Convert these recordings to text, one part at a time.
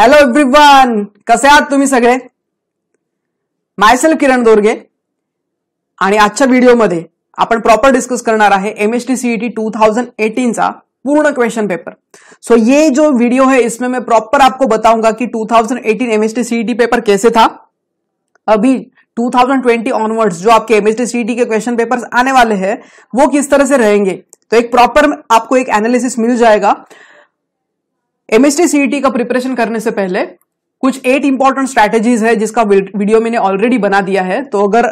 Hello everyone कसे आहात तुम्ही सगळे मायसेल्फ किरण दोरगे आणि आजच्या व्हिडिओमध्ये आपण प्रॉपर डिस्कस करणार आहे M S T CET two thousand एटीनचा पूर्ण क्वेश्चन पेपर सो so, ये जो वीडियो है इसमें मैं प्रॉपर आपको बताऊंगा कि 2018 एमएसटी सीईटी पेपर कैसे था अभी 2020 ऑनवर्ड्स जो आपके एमएसटी सीईटी e के क्वेश्चन पेपर्स आने वाले हैं वो किस तरह से रहेंगे तो एक प्रॉपर आपको एक एनालिसिस मिल जाएगा एमएसटी सीईटी e का प्रिपरेशन करने से पहले कुछ एट इंपॉर्टेंट स्ट्रैटेजीज है जिसका वीडियो मैंने ऑलरेडी बना दिया है तो अगर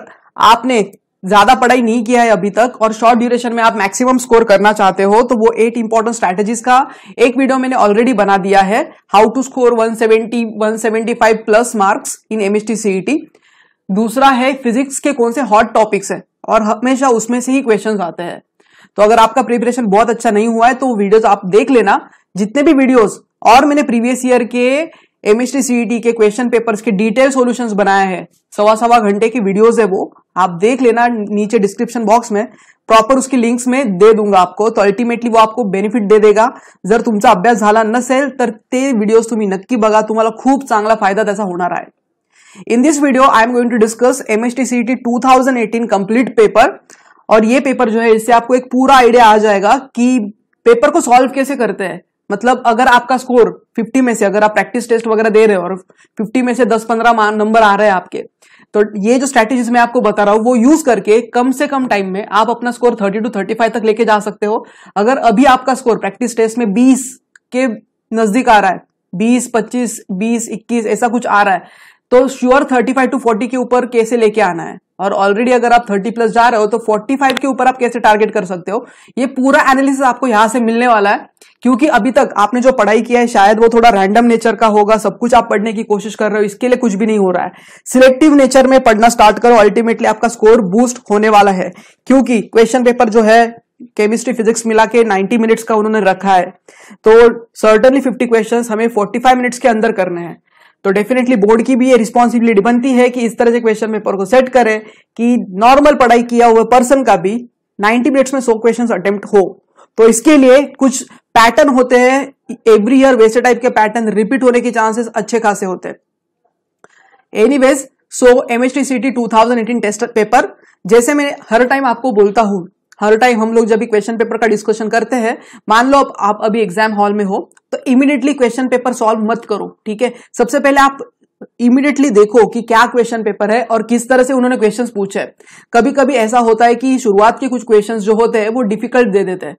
आपने ज्यादा पढ़ाई नहीं किया है अभी तक और शॉर्ट ड्यूरेशन में आप मैक्सिमम स्कोर करना चाहते हो तो वो एट इंपॉर्टेंट स्ट्रैटेजीज का एक वीडियो मैंने ऑलरेडी बना दिया है how to score 170 175 plus marks in MST CET दूसरा है फिजिक्स के कौन से हॉट टॉपिक्स है और हमेशा उसमें से ही क्वेश्चन आते हैं तो अगर आपका प्रिपरेशन बहुत अच्छा नहीं हुआ है तो वीडियोज आप देख लेना जितने भी वीडियोज और मैंने प्रीवियस ईयर के एमएसटी सीईटी e के क्वेश्चन पेपर्स के डिटेल सॉल्यूशंस बनाए हैं सवा सवा घंटे की वीडियोस है वो आप देख लेना नीचे डिस्क्रिप्शन बॉक्स में प्रॉपर उसकी लिंक्स में दे दूंगा आपको तो अल्टीमेटली वो आपको बेनिफिट दे देगा जर तुमचा अभ्यास झाला नसेल तर ते व्हिडिओज तुम्ही नक्की बघा तुम्हाला खूप चांगला फायदा त्याचा होणार आहे in this video I am going to discuss MST CET eighteen complete paper और ये पेपर जो है इससे आपको एक पूरा आइडिया आ जाएगा कि पेपर को सॉल्व कैसे करते हैं मतलब अगर आपका स्कोर 50 में से अगर आप प्रैक्टिस टेस्ट वगैरह दे रहे हो और 50 में से 10-15 नंबर आ रहे हैं आपके तो ये जो स्ट्रैटेजीज मैं आपको बता रहा हूँ वो यूज करके कम से कम टाइम में आप अपना स्कोर 30 टू 35 तक लेके जा सकते हो अगर अभी आपका स्कोर प्रैक्टिस टेस्ट में 20 के नजदीक आ रहा है 20 25 20 21 ऐसा कुछ आ रहा है तो श्योर 35 टू 40 के ऊपर कैसे लेके आना है और ऑलरेडी अगर आप 30 प्लस जा रहे हो तो 45 के ऊपर आप कैसे टारगेट कर सकते हो ये पूरा एनालिसिस आपको यहां से मिलने वाला है क्योंकि अभी तक आपने जो पढ़ाई किया है शायद वो थोड़ा रैंडम नेचर का होगा सब कुछ आप पढ़ने की कोशिश कर रहे हो इसके लिए कुछ भी नहीं हो रहा है सिलेक्टिव नेचर में पढ़ना स्टार्ट करो अल्टीमेटली आपका स्कोर बूस्ट होने वाला है क्योंकि क्वेश्चन पेपर जो है केमिस्ट्री फिजिक्स मिला के नाइनटी मिनट्स का उन्होंने रखा है तो सर्टनली फिफ्टी क्वेश्चन हमें फोर्टी मिनट्स के अंदर करने हैं तो डेफिनेटली बोर्ड की भी ये रिस्पॉन्सिबिलिटी बनती है कि इस तरह से क्वेश्चन पेपर को सेट करें कि नॉर्मल पढ़ाई किया हुआ पर्सन का भी 90 मिनट्स में सो क्वेश्चन अटेम्प्ट हो तो इसके लिए कुछ पैटर्न होते हैं एवरी ईयर वैसे टाइप के पैटर्न रिपीट होने के चांसेस अच्छे खासे होते हैं any so two thousand eighteen test paper जैसे मैं हर टाइम आपको बोलता हूं हर टाइम हम लोग जब भी क्वेश्चन पेपर का डिस्कशन करते हैं मान लो आप अभी एग्जाम हॉल में हो तो इमीडिएटली क्वेश्चन पेपर सॉल्व मत करो ठीक है सबसे पहले आप इमीडिएटली देखो कि क्या क्वेश्चन पेपर है और किस तरह से उन्होंने क्वेश्चंस पूछे कभी कभी ऐसा होता है कि शुरुआत के कुछ क्वेश्चंस जो होते हैं वो डिफिकल्ट दे देते हैं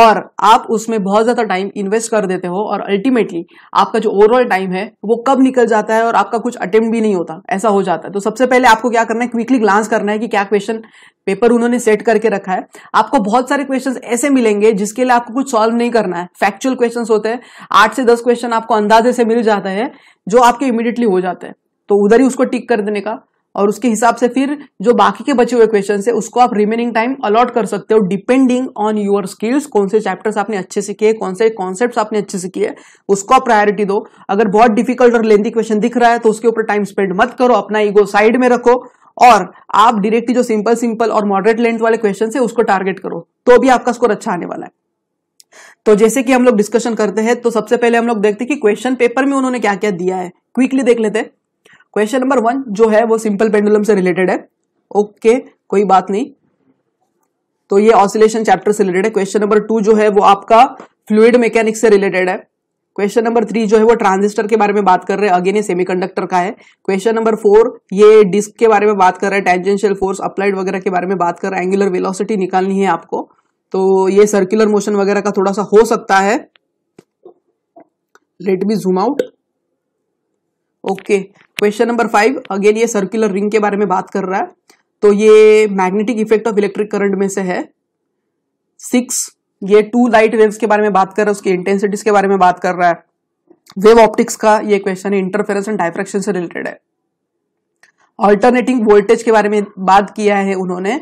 और आप उसमें बहुत ज्यादा टाइम इन्वेस्ट कर देते हो और अल्टीमेटली आपका जो ओवरऑल टाइम है वो कब निकल जाता है और आपका कुछ अटेम्प्ट भी नहीं होता ऐसा हो जाता है तो सबसे पहले आपको क्या करना है क्विकली ग्लांस करना है कि क्या क्वेश्चन पेपर उन्होंने सेट करके रखा है आपको बहुत सारे क्वेश्चंस ऐसे मिलेंगे जिसके लिए आपको कुछ सॉल्व नहीं करना है फैक्चुअल क्वेश्चंस होते हैं आठ से दस क्वेश्चन आपको अंदाजे से मिल जाते हैं जो आपके इमिडिएटली हो जाते हैं तो उधर ही उसको टिक कर देने का और उसके हिसाब से फिर जो बाकी के बचे हुए क्वेश्चन है उसको आप रिमेनिंग टाइम अलॉट कर सकते हो डिपेंडिंग ऑन योर स्किल्स कौन से चैप्टर्स आपने अच्छे से किए कौन से कॉन्सेप्ट आपने अच्छे से किए उसको आप प्रायोरिटी दो अगर बहुत डिफिकल्ट और लेंथी क्वेश्चन दिख रहा है तो उसके ऊपर टाइम स्पेंड मत करो अपना ईगो साइड में रखो और आप डायरेक्टली जो सिंपल सिंपल और मॉडरेट लेंथ वाले क्वेश्चन है उसको टारगेट करो तो भी आपका स्कोर अच्छा आने वाला है तो जैसे कि हम लोग डिस्कशन करते हैं तो सबसे पहले हम लोग देखते हैं कि क्वेश्चन पेपर में उन्होंने क्या क्या दिया है क्विकली देख लेते क्वेश्चन नंबर वन जो है वो सिंपल पेंडुलम से रिलेटेड है ओके okay, कोई बात नहीं तो ये ऑसिलेशन चैप्टर से रिलेटेड है क्वेश्चन नंबर टू जो है वो आपका फ्लूड मैकेनिक्स से रिलेटेड है क्वेश्चन नंबर थ्री जो है वो ट्रांजिस्टर के बारे में बात कर रहे हैं अगेन ये सेमीकंडक्टर का है क्वेश्चन नंबर फोर ये डिस्क के बारे में बात कर रहे हैं टेंजेंशियल फोर्स अप्लाइड वगैरह के बारे में बात कर रहे हैं एंगुलर वेलोसिटी निकालनी है आपको तो ये सर्कुलर मोशन वगैरह का थोड़ा सा हो सकता है let me zoom out okay question number five again ये सर्कुलर रिंग के बारे में बात कर रहा है तो ये magnetic effect of electric current में से है सिक्स ये टू लाइट वेव्स के बारे में बात कर रहा है उसकी इंटेंसिटीज के बारे में बात कर रहा है वेव ऑप्टिक्स का ये क्वेश्चन है इंटरफेरेंस एंड डायफ्रेक्शन से रिलेटेड है ऑल्टरनेटिंग वोल्टेज के बारे में बात किया है उन्होंने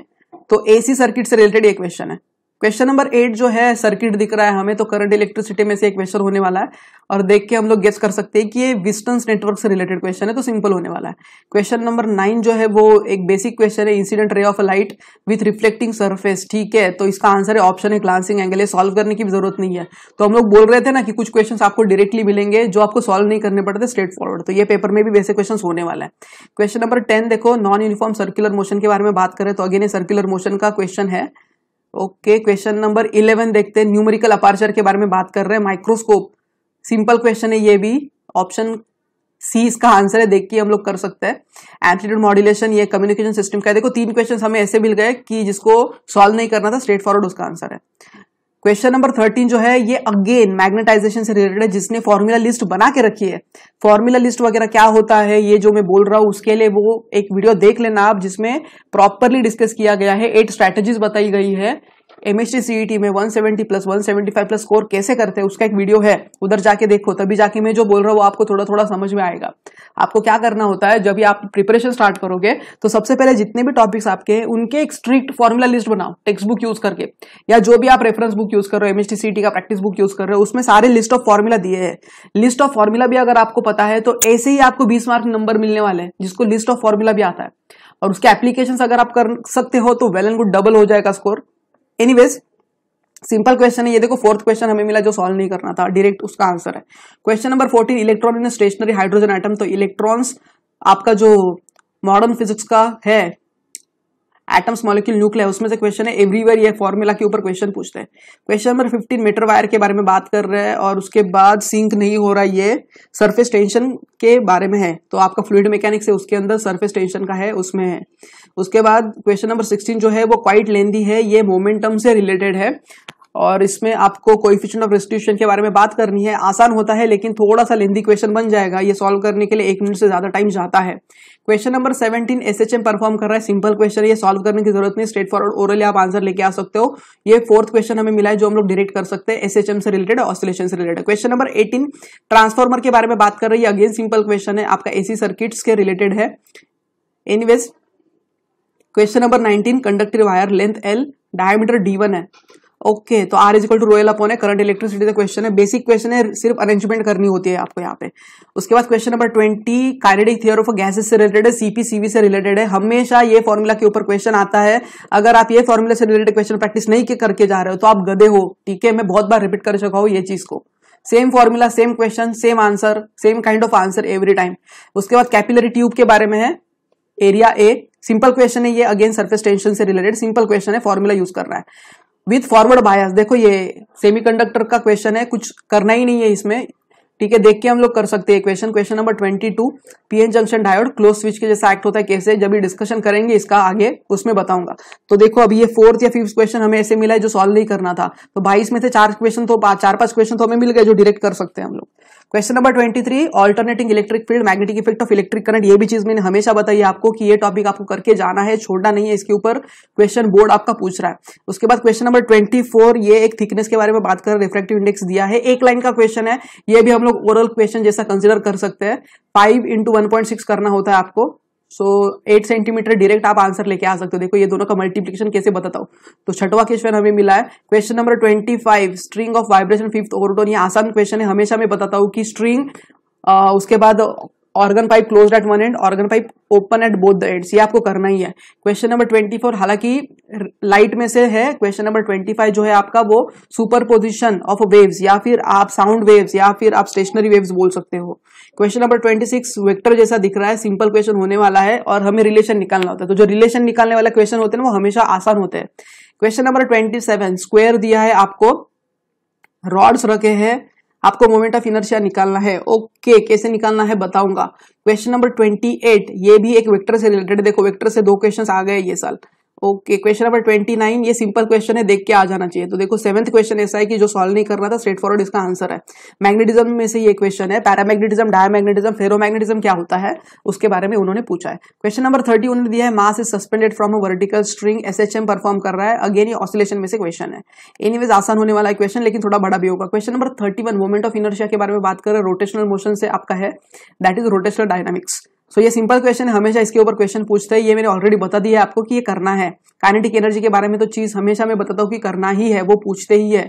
तो एसी सर्किट से रिलेटेड ये क्वेश्चन है क्वेश्चन नंबर एट जो है सर्किट दिख रहा है हमें तो करंट इलेक्ट्रिसिटी में से एक क्वेश्चन होने वाला है और देख के हम लोग गेस कर सकते हैं कि ये विस्टन्स नेटवर्क से रिलेटेड क्वेश्चन है तो सिंपल होने वाला है क्वेश्चन नंबर नाइन जो है वो एक बेसिक क्वेश्चन है incident ray of light with reflecting surface ठीक है तो इसका आंसर है ऑप्शन है ग्लांसिंग एंगल है सॉल्व करने की जरूरत नहीं है तो हम लोग बोल रहे थे ना कि कुछ क्वेश्चन आपको डायरेक्टली मिलेंगे जो आपको सॉल्व नहीं करने पड़ते स्ट्रेट फॉरवर्ड तो ये पेपर में भी वैसे क्वेश्चन होने वाला है क्वेश्चन नंबर टेन देखो नॉन यूनिफॉर्म सर्कुलर मोशन के बारे में बात करें तो अगेन सर्कुलर मोशन का क्वेश्चन है ओके क्वेश्चन नंबर इलेवन देखते हैं न्यूमेरिकल अपार्चर के बारे में बात कर रहे हैं माइक्रोस्कोप सिंपल क्वेश्चन है ये भी ऑप्शन सी इसका आंसर है देख के हम लोग कर सकते हैं एम्पलीट्यूड मॉड्यूलेशन ये कम्युनिकेशन सिस्टम का है देखो तीन क्वेश्चन हमें ऐसे मिल गए कि जिसको सॉल्व नहीं करना था स्ट्रेट फॉरवर्ड उसका आंसर है क्वेश्चन नंबर थर्टीन जो है ये अगेन मैग्नेटाइजेशन से रिलेटेड है जिसने फॉर्मूला लिस्ट बना के रखी है फॉर्मूला लिस्ट वगैरह क्या होता है ये जो मैं बोल रहा हूँ उसके लिए वो एक वीडियो देख लेना आप जिसमें प्रॉपरली डिस्कस किया गया है एट स्ट्रैटेजीज बताई गई है एमएसटी सीईटी e में 170 प्लस 175 प्लस स्कोर कैसे करते हैं उसका एक वीडियो है उधर जाके देखो तभी जाके मैं जो बोल रहा हूँ वो आपको थोड़ा थोड़ा समझ में आएगा आपको क्या करना होता है जब भी आप प्रिपरेशन स्टार्ट करोगे तो सबसे पहले जितने भी टॉपिक्स आपके उनके एक स्ट्रिक्ट फॉर्मुला लिस्ट बनाओ टेक्स्ट बुक यूज करके या जो भी आप रेफरेंस बुक यूज कर रहे हो एमएसटी सीईटी e का प्रैक्टिस बुक यूज कर रहे हो उसमें सारे लिस्ट ऑफ फॉर्मुला दिए है लिस्ट ऑफ फॉर्मुला भी अगर आपको पता है तो ऐसे ही आपको बीस मार्क नंबर मिलने वाले हैं जिसको लिस्ट ऑफ फॉर्मुला भी आता है और उसके एप्लीकेशन अगर आप कर सकते हो तो वेल एंड गुड डबल हो जाएगा स्कोर एनीवेज सिंपल क्वेश्चन है ये देखो फोर्थ क्वेश्चन हमें मिला जो सॉल्व नहीं करना था डायरेक्ट उसका आंसर है question number fourteen electron in stationary hydrogen atom तो इलेक्ट्रॉन्स आपका जो मॉडर्न फिजिक्स का है एटम्स मॉलिक्यूल न्यूक्लियर उसमें से क्वेश्चन है एवरीवेयर ये फॉर्मूला के ऊपर क्वेश्चन पूछते हैं question number fifteen metre wire के बारे में बात कर रहे हैं और उसके बाद सिंक नहीं हो रहा ये सरफेस टेंशन के बारे में है तो आपका फ्लूड मैकेनिक्स है उसके अंदर सरफेस टेंशन का है उसमें है उसके बाद क्वेश्चन नंबर सिक्सटीन जो है वो क्वाइट लेंदी है ये मोमेंटम से रिलेटेड है और इसमें आपको कोइफिशियंट ऑफ रेस्टिट्यूशन के बारे में बात करनी है आसान होता है लेकिन थोड़ा सा लेंदी क्वेश्चन बन जाएगा ये सॉल्व करने के लिए एक मिनट से ज़्यादा टाइम जाता है question number seventeen S H M perform कर रहा है सिंपल क्वेश्चन ये सॉल्व करने की जरूरत नहीं स्ट्रेट फॉरवर्ड ओरली आप आंसर लेके आ सकते हो ये फोर्थ क्वेश्चन हमें मिला है जो हम लोग डिरेक्ट कर सकते हैं एस एच एम से रिलेटेड ऑसिलेशन से related question number eighteen transformer के बारे में बात कर रही है अगेन सिंपल क्वेश्चन है आपका एसी सर्किट्स के रिलेटेड है anyways question number nineteen conductive wire length L diameter D one है ओके okay, तो R is equal to rho L upon है करंट इलेक्ट्रिसिटी का क्वेश्चन है बेसिक क्वेश्चन है सिर्फ अरेंजमेंट करनी होती है आपको यहाँ पे उसके बाद question number twenty kinetic theory of gases से रिलेटेड है सीपी सीवी से रिलेटेड है हमेशा ये फॉर्मूला के ऊपर क्वेश्चन आता है अगर आप ये फॉर्मूला से रिलेटेड क्वेश्चन प्रैक्टिस नहीं करके जा रहे हो तो आप गधे हो ठीक है मैं बहुत बार रिपीट कर चुका हूँ ये चीज को same formula same question same answer same kind of answer every time उसके बाद कैपिलरी ट्यूब के बारे में है एरिया ए सिंपल क्वेश्चन है ये अगेन सरफेस टेंशन से रिलेटेड सिंपल क्वेश्चन है फॉर्मूला यूज कर रहा है विथ फॉरवर्ड बायस देखो ये सेमीकंडक्टर का क्वेश्चन है कुछ करना ही नहीं है इसमें ठीक है देख के हम लोग कर सकते हैं question question number twenty two PN junction diode close switch के जैसा एक्ट होता है कैसे जब भी डिस्कशन करेंगे इसका आगे उसमें बताऊंगा तो देखो अभी ये फोर्थ या फिफ्थ क्वेश्चन हमें ऐसे मिला है जो सॉल्व नहीं करना था तो बाईस में से चार क्वेश्चन तो चार पांच क्वेश्चन तो हमें मिल गए जो डिरेक्ट कर सकते हैं हम लोग question number twenty three alternating electric field magnetic effect of electric current ये भी चीज मैंने हमेशा बताई आपको कि ये टॉपिक आपको करके जाना है छोड़ना नहीं है इसके ऊपर क्वेश्चन बोर्ड आपका पूछ रहा है उसके बाद क्वेश्चन नंबर ट्वेंटी फोर ये एक थिकनेस के बारे में बात कर रिफ्लेक्टिव इंडेक्स दिया है एक लाइन का क्वेश्चन है ये भी हम लोग ओरल क्वेश्चन जैसा कंसिडर कर सकते हैं five into one point six करना होता है आपको सो एट सेंटीमीटर डायरेक्ट आप आंसर लेके आ सकते हो देखो ये दोनों का मल्टीप्लीकेशन कैसे बताता हूँ तो छठवा क्वेश्चन हमें मिला है question number twenty five string of vibration fifth overtone ये आसान क्वेश्चन है हमेशा मैं बताता हूँ कि स्ट्रिंग उसके बाद organ pipe close at one end organ pipe open at both the ends ये आपको करना ही है क्वेश्चन नंबर ट्वेंटी फोर हालांकि लाइट में से है क्वेश्चन नंबर ट्वेंटी फाइव जो है आपका वो सुपर पोजिशन ऑफ वेव्स या फिर आप साउंड वेव्स या फिर आप स्टेशनरी वेव्स बोल सकते हो question number twenty six vector जैसा दिख रहा है सिंपल क्वेश्चन होने वाला है और हमें रिलेशन निकालना होता है तो जो रिलेशन निकालने वाला क्वेश्चन होते हैं वो हमेशा आसान होते हैं question number twenty seven square दिया है आपको रॉड्स रखे हैं आपको मोमेंट ऑफ इनर्शिया निकालना है ओके कैसे निकालना है बताऊंगा क्वेश्चन नंबर ट्वेंटी एट ये भी एक वेक्टर से रिलेटेड देखो वेक्टर से दो क्वेश्चन आ गए ये साल okay question number twenty nine ये सिंपल क्वेश्चन है देख के आ जाना चाहिए तो देखो सेवंथ क्वेश्चन ऐसा है कि जो सॉल्व नहीं करना था स्ट्रेट फॉरवर्ड इसका आंसर है मैग्नेटिज्म में से ये क्वेश्चन है पैरामैग्नेटिज्म डायमैग्नेटिज्म फेरोमैग्नेटिज्म क्या होता है उसके बारे में उन्होंने पूछा है क्वेश्चन नंबर थर्टी उन्होंने दिया है mass is suspended from a vertical string S H M perform कर रहा है अगेन ये ऑसिलेशन में से क्वेश्चन है एनी आसान होने वाला है क्वेश्चन लेकिन थोड़ा बड़ा भी होगा question number thirty one of inertia के बारे में बात कर रहे रोटेशनल मोशन से आपका है that is rotational dynamics so so, ये सिंपल क्वेश्चन हमेशा इसके ऊपर क्वेश्चन पूछते हैं ये मैंने ऑलरेडी बता दिया है आपको कि ये करना है काइनेटिक एनर्जी के बारे में तो चीज हमेशा मैं बताता हूँ कि करना ही है वो पूछते ही है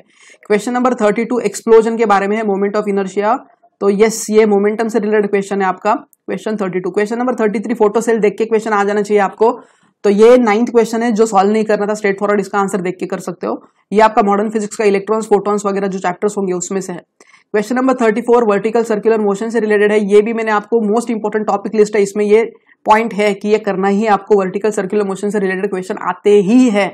question number thirty two explosion के बारे में है मोमेंट ऑफ इनर्शिया तो यस ये मोमेंटम से रिलेटेड क्वेश्चन है आपका question thirty two question number thirty three photo cell देख के क्वेश्चन आ जाना चाहिए आपको तो ये नाइन्थ क्वेश्चन है जो सॉल्व नहीं करना था स्ट्रेट फॉरवर्ड इसका आंसर देख के कर सकते हो ये आपका मॉडर्न फिजिक्स का इलेक्ट्रॉन्स फोटॉन्स वगैरह जो चैप्टर्स होंगे उसमें से है question number thirty four vertical circular motion से रिलेटेड है ये भी मैंने आपको मोस्ट इंपॉर्टेंट टॉपिक लिस्ट है इसमें ये पॉइंट है कि ये करना ही आपको वर्टिकल सर्कुलर मोशन से रिलेटेड क्वेश्चन आते ही है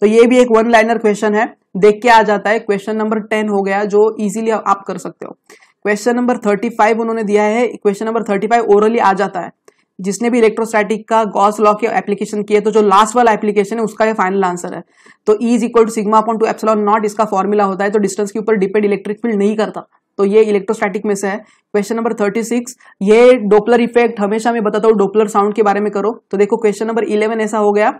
तो ये भी एक वन लाइनर क्वेश्चन है देख के आ जाता है क्वेश्चन नंबर टेन हो गया जो इजिली आप कर सकते हो क्वेश्चन नंबर थर्टी फाइव उन्होंने दिया है question number thirty five orally आ जाता है जिसने भी इलेक्ट्रोस्टैटिक का गॉस लॉ के एप्लीकेशन किया तो जो लास्ट वाला एप्लीकेशन है उसका ये फाइनल आंसर है तो E is equal to sigma upon two epsilon naught इसका फॉर्मूला होता है तो डिस्टेंस के ऊपर डिपेंड इलेक्ट्रिक फील्ड नहीं करता तो ये इलेक्ट्रोस्टैटिक में से है क्वेश्चन नंबर थर्टी सिक्स ये डोपलर इफेक्ट हमेशा मैं बताता हूँ डोपलर साउंड के बारे में करो तो देखो क्वेश्चन नंबर इलेवन ऐसा हो गया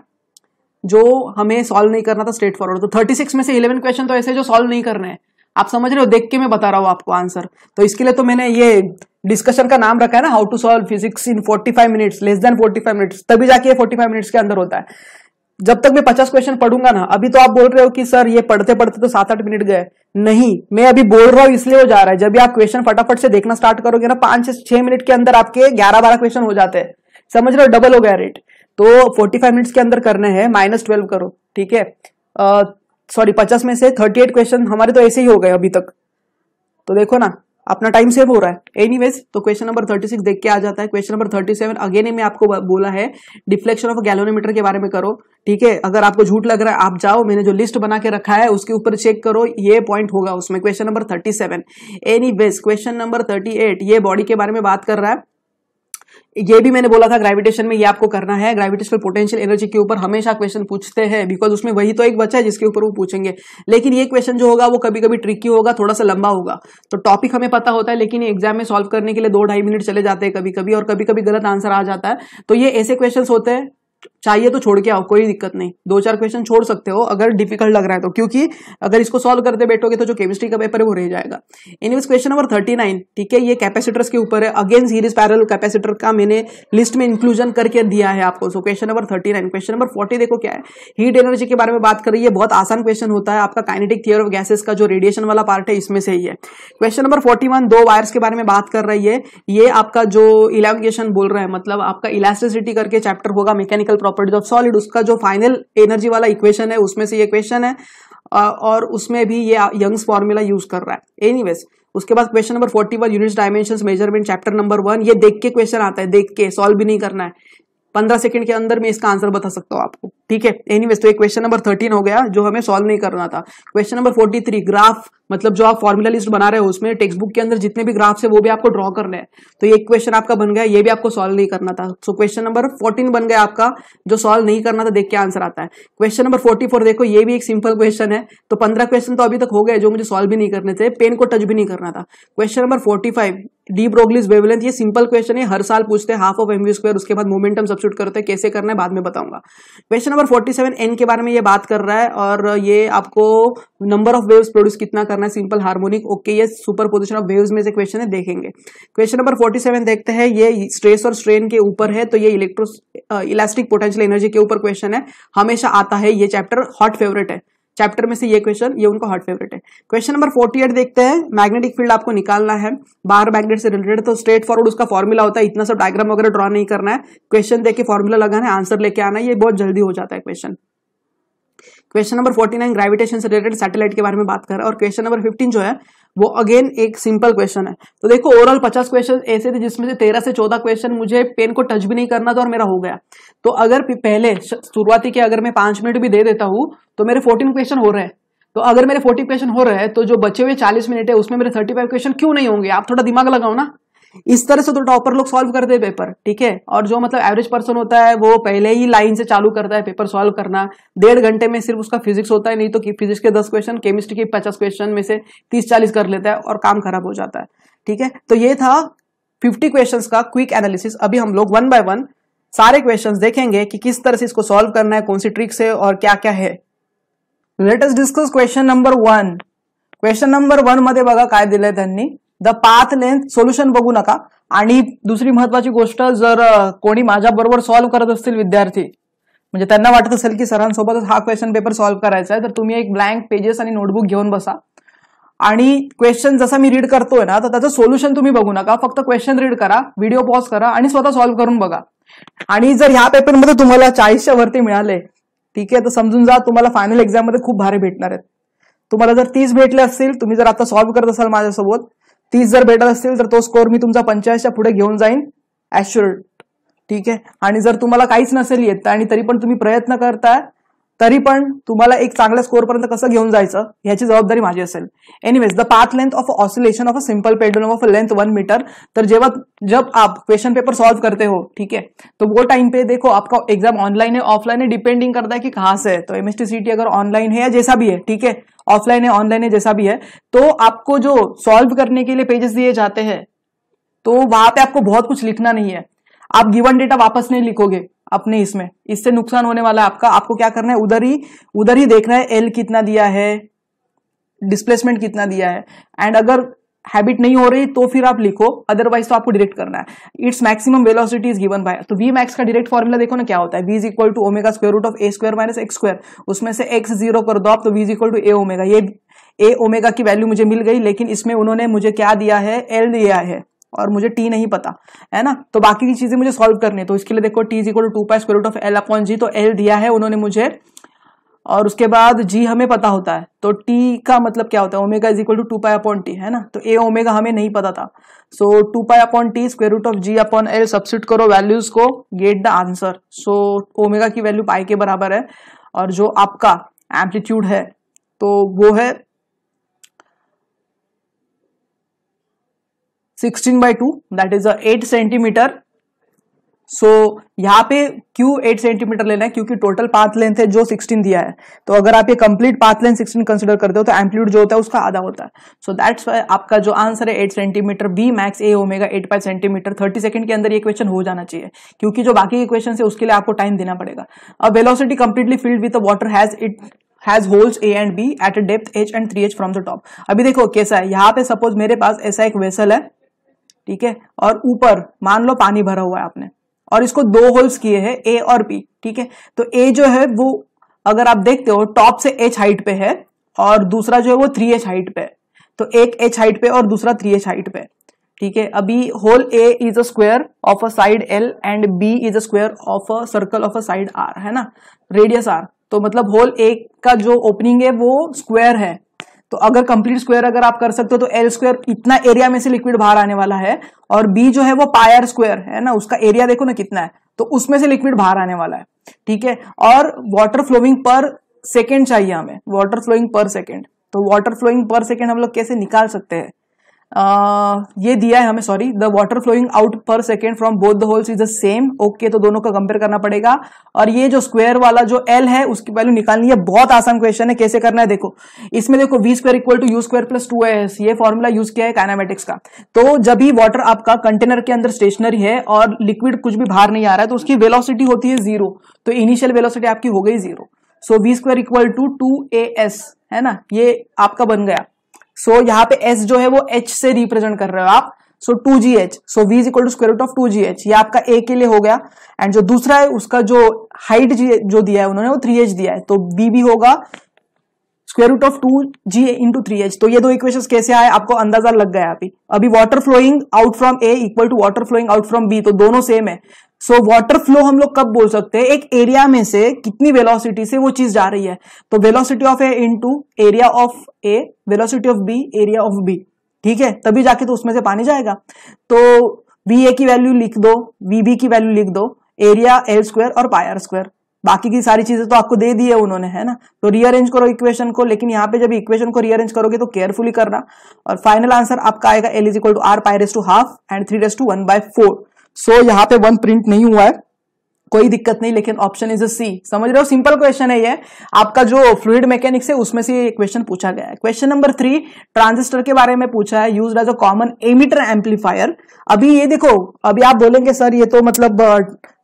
जो हमें सॉल्व नहीं करना था स्ट्रेट फॉरवर्ड तो थर्टी सिक्स में से इलेवन क्वेश्चन तो ऐसे जो सॉल्व नहीं करने हैं आप समझ रहे हो देख के मैं बता रहा हूँ आपको आंसर तो इसके लिए तो मैंने ये डिस्कशन का नाम रखा है ना how to solve physics in five minutes less than five minutes तभी जाके ये फाइव मिनट्स के अंदर होता है जब तक मैं पचास क्वेश्चन पढ़ूंगा ना अभी तो आप बोल रहे हो कि सर ये पढ़ते पढ़ते तो सात आठ मिनट गए नहीं मैं अभी बोल रहा हूँ इसलिए हो जा रहा है जब आप क्वेश्चन फटाफट से देखना स्टार्ट करोगे ना पांच से छह मिनट के अंदर आपके ग्यारह बारह क्वेश्चन हो जाते हैं समझ रहे हो डबल हो गया रेट तो फोर्टी फाइव मिनट्स के अंदर करने हैं माइनस ट्वेल्व करो ठीक है सॉरी पचास में से थर्टी एट क्वेश्चन हमारे तो ऐसे ही हो गए अभी तक तो देखो ना अपना टाइम सेव हो रहा है एनीवेज तो क्वेश्चन नंबर 36 देख के आ जाता है क्वेश्चन नंबर 37 अगेन में आपको बोला है डिफ्लेक्शन ऑफ गैलोनीमीटर के बारे में करो ठीक है अगर आपको झूठ लग रहा है आप जाओ मैंने जो लिस्ट बना के रखा है उसके ऊपर चेक करो ये पॉइंट होगा उसमें question number 37 anyways question number 38 ये बॉडी के बारे में बात कर रहा है ये भी मैंने बोला था ग्रेविटेशन में ये आपको करना है ग्रेविटेशनल पोटेंशियल एनर्जी के ऊपर हमेशा क्वेश्चन पूछते हैं बिकॉज उसमें वही तो एक बच्चा है जिसके ऊपर वो पूछेंगे लेकिन ये क्वेश्चन जो होगा वो कभी कभी ट्रिकी होगा थोड़ा सा लंबा होगा तो टॉपिक हमें पता होता है लेकिन एग्जाम में सॉल्व करने के लिए दो ढाई मिनट चले जाते हैं कभी कभी और कभी कभी गलत आंसर आ जाता है तो ये ऐसे क्वेश्चन होते हैं चाहिए तो छोड़ के आओ कोई दिक्कत नहीं दो चार क्वेश्चन छोड़ सकते हो अगर डिफिकल्ट लग रहा है तो क्योंकि अगर इसको सॉल्व करते बैठोगे तो जो केमिस्ट्री का पेपर है वो रह जाएगा anyways question number thirty nine ठीक है ये कैपेसिटर्स के ऊपर है अगेन सीरीज पैरल कैपेसिटर का मैंने लिस्ट में इंक्लूजन करके दिया है आपको so question number thirty nine question number forty देखो क्या है हीट एनर्जी के बारे में बात कर रही है बहुत आसान क्वेश्चन होता है आपका काइनेटिक थियर ऑफ गैसेस का जो रेडिएशन वाला पार्ट है इसमें से ही है क्वेश्चन नंबर फोर्टी वन दो वायर्स के बारे में बात कर रही है ये आपका जो इलेवगेशन बोल रहा है मतलब आपका इलास्टिसिटी करके चैप्टर होगा मैकेनिकल प्रॉपर्टीज ऑफ सॉलिड उसका जो फाइनल एनर्जी वाला इक्वेशन है उसमें से ये क्वेश्चन है और उसमें भी ये यंग्स फॉर्मूला यूज कर रहा है एनीवेज उसके बाद question number forty one unit dimension measurement chapter number one ये देख के क्वेश्चन आता है देख के सॉल्व भी नहीं करना है पंद्रह सेकंड के अंदर मैं इसका आंसर बता सकता हूँ आपको ठीक है एनीवेज तो क्वेश्चन नंबर थर्टीन हो गया जो हमें सॉल्व नहीं करना था question number forty three graph मतलब जो आप फॉर्मूला लिस्ट बना रहे हो उसमें टेक्स बुक के अंदर जितने भी ग्राफ्स है वो भी आपको ड्रॉ करना है तो ये क्वेश्चन आपका बन गया ये भी आपको सॉल्व नहीं करना था सो क्वेश्चन नंबर फोर्टीन बन गया आपका जो सॉल्व नहीं करना था देख के आंसर आता है क्वेश्चन नंबर फोर्टी फोर देखो ये भी एक सिंपल क्वेश्चन है तो पंद्रह क्वेश्चन तो अभी तक हो गए जो मुझे सॉल्व भी नहीं करने थे पेन को टच भी नहीं करना था question number forty five de Broglie's wavelength ये सिंपल क्वेश्चन है हर साल पूछते हैं हाफ ऑफ एमवी स्क्वायर उसके बाद मोमेंटम सब्सिट्यूट करते हैं कैसे करना है बाद में बताऊंगा क्वेश्चन नंबर फोर्टी सेवन एन के बारे में ये बात कर रहा है और ये आपको नंबर ऑफ वेव्स प्रोड्यूस कितना करना है सिंपल हार्मोनिक ओके ये सुपर पोजिशन ऑफ वेव्स में से क्वेश्चन है देखेंगे क्वेश्चन नंबर फोर्टी सेवन देखते हैं ये स्ट्रेस और स्ट्रेन के ऊपर है तो ये इलेक्ट्रो इलास्टिक पोटेंशियल एनर्जी के ऊपर क्वेश्चन है हमेशा आता है ये चैप्टर हॉट फेवरेट है चैप्टर में से ये क्वेश्चन ये उनका हॉट फेवरेट है क्वेश्चन नंबर फोर्टी एट देखते हैं मैग्नेटिक फील्ड आपको निकालना है बार मैग्नेट से रिलेटेड तो स्ट्रेट फॉरवर्ड उसका फॉर्मूला होता है इतना सब डायग्राम वगैरह ड्रॉ नहीं करना है क्वेश्चन देख के फॉर्मूला लगाना है आंसर लेके आना है ये बहुत जल्दी हो जाता है क्वेश्चन क्वेश्चन नंबर 49 ग्रेविटेशन से रिलेटेड सैटेलाइट के बारे में बात कर रहा है और क्वेश्चन नंबर 15 जो है वो अगेन एक सिंपल क्वेश्चन है तो देखो ओवरऑल 50 क्वेश्चन ऐसे थे जिसमें से 13 से 14 क्वेश्चन मुझे पेन को टच भी नहीं करना था और मेरा हो गया तो अगर पहले शुरुआती के अगर मैं पांच मिनट भी दे देता हूँ तो मेरे फोर्टीन क्वेश्चन हो रहे हैं तो अगर मेरे फोर्टी क्वेश्चन हो रहे हैं तो जो बचे हुए चालीस मिनट है उसमें मेरे थर्टी क्वेश्चन क्यों नहीं होंगे आप थोड़ा दिमाग लगाओ ना इस तरह से तो टॉपर लोग सॉल्व करते हैं पेपर ठीक है और जो मतलब एवरेज पर्सन होता है वो पहले ही लाइन से चालू करता है पेपर सॉल्व करना डेढ़ घंटे में सिर्फ उसका फिजिक्स होता है नहीं तो फिजिक्स के दस क्वेश्चन केमिस्ट्री के पचास क्वेश्चन में से तीस चालीस कर लेता है और काम खराब हो जाता है ठीक है तो ये था फिफ्टी क्वेश्चन का क्विक एनालिसिस अभी हम लोग वन बाय वन सारे क्वेश्चन देखेंगे कि किस तरह से इसको सॉल्व करना है कौन सी ट्रिक्स है और क्या क्या है latest discuss question number one question number one मध्य बगा द पाथ लेंथ सोल्युशन बघू नका आणि दुसरी महत्वाची गोष्ट जर कोणी माझ्याबरोबर सॉल्व्ह करत असतील विद्यार्थी म्हणजे त्यांना वाटत असेल की सरांसोबतच हा क्वेश्चन पेपर सॉल्व्ह करायचा आहे तर तुम्ही एक ब्लँक पेजेस आणि नोटबुक घेऊन बसा आणि क्वेश्चन जसा मी रीड करतोय ना तर त्याचं सोल्युशन तुम्ही बघू नका फक्त क्वेश्चन रीड करा व्हिडिओ पॉज करा आणि स्वतः सॉल्व्ह करून बघा आणि जर ह्या पेपरमध्ये तुम्हाला चाळीसच्या वरती मिळाले ठीक आहे तर समजून जा तुम्हाला फायनल मध्ये खूप भारी भेटणार आहेत तुम्हाला जर तीस भेटले असतील तुम्ही जर आता सॉल्व्ह करत असाल माझ्यासोबत तीस जर भेटत तो स्कोर मी तुम्हारा पंचे घेन जाइन जाईन ॲश्युअर्ड ठीक है जर तुम्हारा काहीच नसेल तरीपन आणि प्रयत्न करता तरी पण एक चांगल स्कोर पर्यत कस जायचं ह्याची जबाबदारी माजी असेल anyways the path length of oscillation of a simple pendulum of length one metre तर जेव जब आप क्वेश्चन पेपर सॉल्व करते हो ठीक है तो वो टाइम पे देखो आपका एग्जाम ऑनलाइन है ऑफलाइन है डिपेंडिंग करता है कि कहां से है तो एमएसटी सीटी अगर ऑनलाइन है या जैसा भी है ठीक है ऑफलाइन है ऑनलाइन है जैसा भी है तो आपको जो सॉल्व करने के लिए पेजेस दिए जाते हैं तो वहां पे आपको बहुत कुछ लिखना नहीं है आप गिवन डेटा वापस नहीं लिखोगे अपने इसमें इससे नुकसान होने वाला है आपका आपको क्या करना है उधर ही उधर ही देखना है एल कितना दिया है डिस्प्लेसमेंट कितना दिया है एंड अगर हैबिट नहीं हो रही तो फिर आप लिखो अदरवाइज तो आपको डायरेक्ट करना है it's maximum velocity is given by तो वी मैक्स का डायरेक्ट फॉर्मूला देखो ना क्या होता है V is equal to omega square root of A square minus X square उसमें से एक्स जीरो कर दो आप तो V is equal to A omega ये ए ओमेगा की वैल्यू मुझे मिल गई लेकिन इसमें उन्होंने मुझे क्या दिया है एल दिया है और मुझे टी नहीं पता है ना तो बाकी की चीजें मुझे सॉल्व करनी है तो इसके लिए देखो T is equal to two pi square root of L upon G तो एल दिया है उन्होंने मुझे और उसके बाद जी हमें पता होता है तो टी का मतलब क्या होता है omega is equal to two pi upon T है ना तो ए ओमेगा हमें नहीं पता था so two pi upon T square root of G upon L substitute करो वैल्यूज को get the answer so omega की वैल्यू पाई के बराबर है और जो आपका एम्पलीट्यूड है तो वो है sixteen by two that is eight centimetre so so, यहाँ पे क्यू 8 सेंटीमीटर लेना है क्योंकि टोटल पाथ लेंथ है जो 16 दिया है तो अगर आप ये कंप्लीट पाथ लेंथ 16 कंसिडर करते हो तो एम्पलीट जो होता है उसका आधा होता है सो दैट्स वाई आपका जो आंसर है 8 centimetre V max A omega five centimetre 30 second के अंदर ये क्वेश्चन हो जाना चाहिए क्योंकि जो बाकी क्वेश्चन है उसके लिए आपको टाइम देना पड़ेगा अब velocity completely filled with water has it has holes A and B at a depth H and three H from the top अभी देखो कैसा है यहाँ पे सपोज मेरे पास ऐसा एक वेसल है ठीक है और ऊपर मान लो पानी भरा हुआ है आपने और इसको दो होल्स किए हैं ए और बी ठीक है तो ए जो है वो अगर आप देखते हो टॉप से एच हाइट पे है और दूसरा जो है वो थ्री एच हाइट पे है तो एक एच हाइट पे और दूसरा थ्री एच हाइट पे ठीक है अभी hole A is a square of a side L and B is a square of a circle of a side R है ना रेडियस आर तो मतलब होल ए का जो ओपनिंग है वो स्क्वायर है तो अगर कंप्लीट स्क्वायर अगर आप कर सकते हो तो एल स्क्वायर इतना एरिया में से लिक्विड बाहर आने वाला है और बी जो है वो पायर स्क्वायर है ना उसका एरिया देखो ना कितना है तो उसमें से लिक्विड बाहर आने वाला है ठीक है और वाटर फ्लोइंग पर सेकेंड चाहिए हमें वाटर फ्लोइंग पर सेकेंड तो वाटर फ्लोइंग पर सेकेंड हम लोग कैसे निकाल सकते हैं ये दिया है हमें sorry the water flowing out per second from both the holes is the same okay तो दोनों का कंपेयर करना पड़ेगा और ये जो स्क्वेयर वाला जो एल है उसकी वैल्यू निकालनी है बहुत आसान क्वेश्चन है कैसे करना है देखो इसमें देखो V square equal to U square plus two S ये फॉर्मूला यूज किया है कैनामेटिक्स का तो जब भी वॉटर आपका कंटेनर के अंदर स्टेशनरी है और लिक्विड कुछ भी बाहर नहीं आ रहा है तो उसकी वेलोसिटी होती है जीरो तो इनिशियल वेलोसिटी आपकी हो गई zero so V square equal to two A S है ना ये आपका बन गया सो so, यहाँ पे एस जो है वो एच से रिप्रेजेंट कर रहे हो आप so two G H so V is equal to square root of two G H ये आपका ए के लिए हो गया एंड जो दूसरा है उसका जो हाइट जो दिया है उन्होंने वो थ्री एच दिया है तो बी भी होगा square root of two G into three H तो ये दो इक्वेशन कैसे आए आपको अंदाजा लग गया अभी अभी water flowing out from A equal to water flowing out from B तो दोनों सेम है सो वाटर फ्लो हम लोग कब बोल सकते हैं एक एरिया में से कितनी वेलोसिटी से वो चीज जा रही है तो velocity of A into area of A velocity of B area of B ठीक है तभी जाके तो उसमें से पानी जाएगा तो वी ए की वैल्यू लिख दो वी बी की वैल्यू लिख दो एरिया एल स्क्वायर और पायर स्क्वायर बाकी की सारी चीजें तो आपको दे दी है उन्होंने है ना तो रीअरेंज करो इक्वेशन को लेकिन यहाँ पे जब इक्वेशन को रीअरेंज करोगे तो केयरफुली करना और फाइनल आंसर आपका आएगा L is equal to R pi raise to half and three raise to one by four so so, यहां पे वन प्रिंट नहीं हुआ है कोई दिक्कत नहीं लेकिन ऑप्शन इज सी समझ रहे हो सिंपल क्वेश्चन है ये आपका जो फ्लूड मैकेनिक्स है उसमें से क्वेश्चन पूछा गया है क्वेश्चन नंबर थ्री ट्रांजिस्टर के बारे में पूछा है use as a common emitter amplifier अभी ये देखो अभी आप बोलेंगे सर ये तो मतलब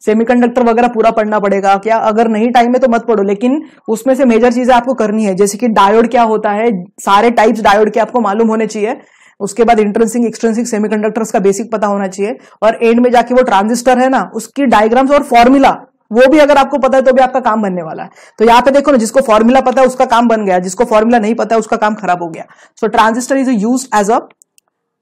सेमीकंडक्टर वगैरह पूरा पढ़ना पड़ेगा क्या अगर नहीं टाइम है तो मत पढ़ो लेकिन उसमें से मेजर चीजें आपको करनी है जैसे कि डायोड क्या होता है सारे टाइप्स डायोड के आपको मालूम होने चाहिए उसके बाद इंट्रेंसिंग एक्सट्रेंसिंग सेमीकंडक्टर्स का बेसिक पता होना चाहिए और एंड में जाके वो ट्रांजिस्टर है ना उसकी डायग्राम्स और फॉर्मूला वो भी अगर आपको पता है तो भी आपका काम बनने वाला है तो यहाँ पे देखो ना जिसको फॉर्मूला पता है उसका काम बन गया जिसको फॉर्मूला नहीं पता है उसका काम खराब हो गया so transistor is use as a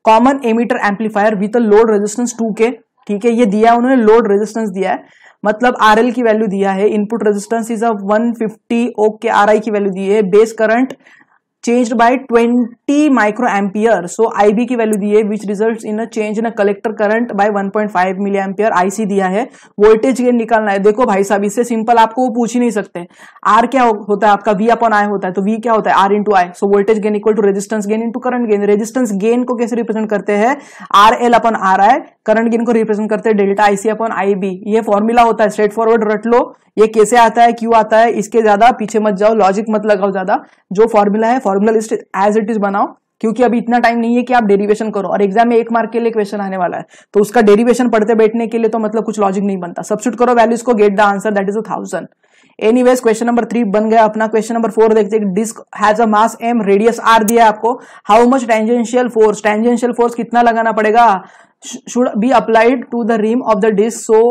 common emitter amplifier with a load resistance two K ठीक है ये दिया है उन्होंने लोड रेजिस्टेंस दिया है मतलब आर की वैल्यू दिया है input resistance is a 150 okay R की वैल्यू दी है base current changed by 20 microampere so ib की वैल्यू दी है which result in change in collector current by 1.5 milliampere IC दिया है वोल्टेज गेन निकालना है देखो भाई साहब इससे सिंपल आपको वो पूछ ही नहीं सकते आर तो क्या होता है आपका वी अपॉन आई होता है तो वी क्या होता है R into I so voltage gain equal to resistance gain into current gain resistance gain को कैसे रिप्रेजेंट करते हैं R L upon R I current gain को रिप्रेजेंट करते हैं delta IC upon I B ये फॉर्मूला होता है स्ट्रेट फॉरवर्ड रट लो ये कैसे आता है क्यों आता है इसके ज्यादा पीछे मत जाओ लॉजिक मत लगाओ ज्यादा जो फॉर्मूला है formula list as it is बनाओ क्योंकि अभी इतना टाइम नहीं है कि आप डेरिवेशन करो और एग्जाम में एक मार्क के लिए क्वेश्चन आने वाला है तो उसका डेरिवेशन पढ़ते बैठने के लिए तो मतलब कुछ लॉजिक नहीं बनता सब्सिट्यूट करो वैल्यूज को get the answer that is a thousand any question number three बन गया अपना क्वेश्चन नंबर फोर देखते disc has a mass M radius R दिया आपको how much tangential force tangential force कितना लगाना पड़ेगा should be applied to the rim of the disc so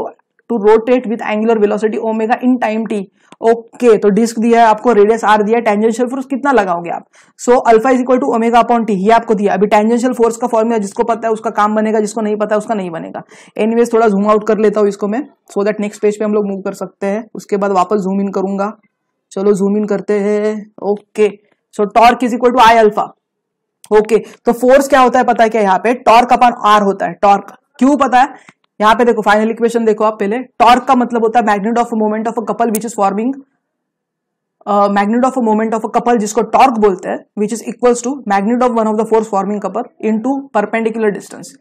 to rotate with angular velocity omega in time T okay तो disc दिया है आपको radius R दिया टेंजेंशियल फोर्स कितना लगाओगे आप so alpha is equal to omega upon T ये आपको दिया अभी टेंजेंशियल फोर्स का फॉर्मूला जिसको पता है उसका काम बनेगा जिसको नहीं पता है उसका नहीं बनेगा एनीवेज थोड़ा जूम आउट कर लेता हूँ इसको मैं सो दैट नेक्स्ट पेज पे हम लोग मूव कर सकते हैं उसके बाद वापस जूम इन करूंगा चलो जूम इन करते हैं okay so torque is equal to I alpha okay तो फोर्स क्या होता है पता है क्या यहाँ पे टॉर्क अपॉन आर होता है टॉर्क क्यों पता है यहाँ पे देखो फाइनल इक्वेशन देखो आप पहले टॉर्क का मतलब होता है magnitude of moment of a couple which is forming magnitude of a moment of a couple जिसको टॉर्क बोलते हैं which is equals to magnitude of one of the force forming couple into perpendicular distance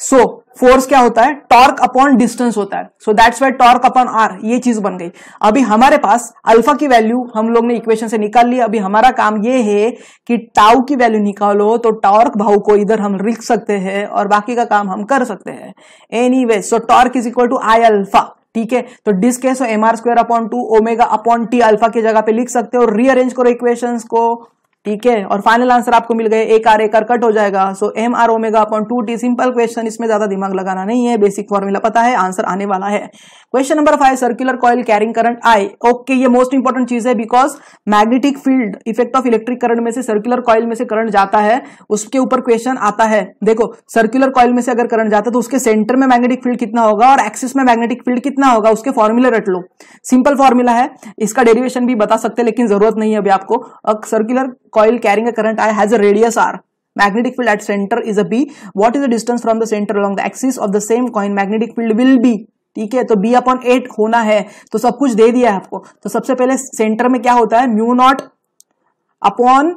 so so, force क्या होता है torque upon distance होता है so that's why torque upon R ये चीज बन गई अभी हमारे पास अल्फा की वैल्यू हम लोग ने इक्वेशन से निकाल ली अभी हमारा काम ये है कि टाउ की वैल्यू निकालो तो टॉर्क भाव को इधर हम लिख सकते हैं और बाकी का काम हम कर सकते हैं anyway so torque is equal to I alpha ठीक है तो डिस्क है so M R square upon two omega upon T alpha की जगह पे लिख सकते हो रीअरेंज करो इक्वेशंस को ठीक है और फाइनल आंसर आपको मिल गए एक आर एक आर कट हो जाएगा so M R omega upon two T simple question इसमें ज्यादा दिमाग लगाना नहीं है बेसिक फॉर्मूला पता है आंसर आने वाला है question number five circular coil carrying current I okay ये मोस्ट इंपॉर्टेंट चीज है because magnetic field effect of electric current में से सर्कुलर कॉयल में से करंट जाता है उसके ऊपर क्वेश्चन आता है देखो सर्कुलर कॉयल में से अगर करंट जाता है तो उसके सेंटर में मैग्नेटिक फील्ड कितना होगा और एक्सिस में मैग्नेटिक फील्ड कितना होगा उसके फॉर्मूले रट लो सिंपल फॉर्मूला है इसका डेरिवेशन भी बता सकते लेकिन जरूरत नहीं है अभी आपको circular coil carrying a current I has a radius R. Magnetic field at center is a B. What is the distance from the center along the axis of the same coin? Magnetic field will be ठीक है तो B upon eight होना है तो सब कुछ दे दिया है आपको तो सबसे पहले सेंटर में क्या होता है mu naught upon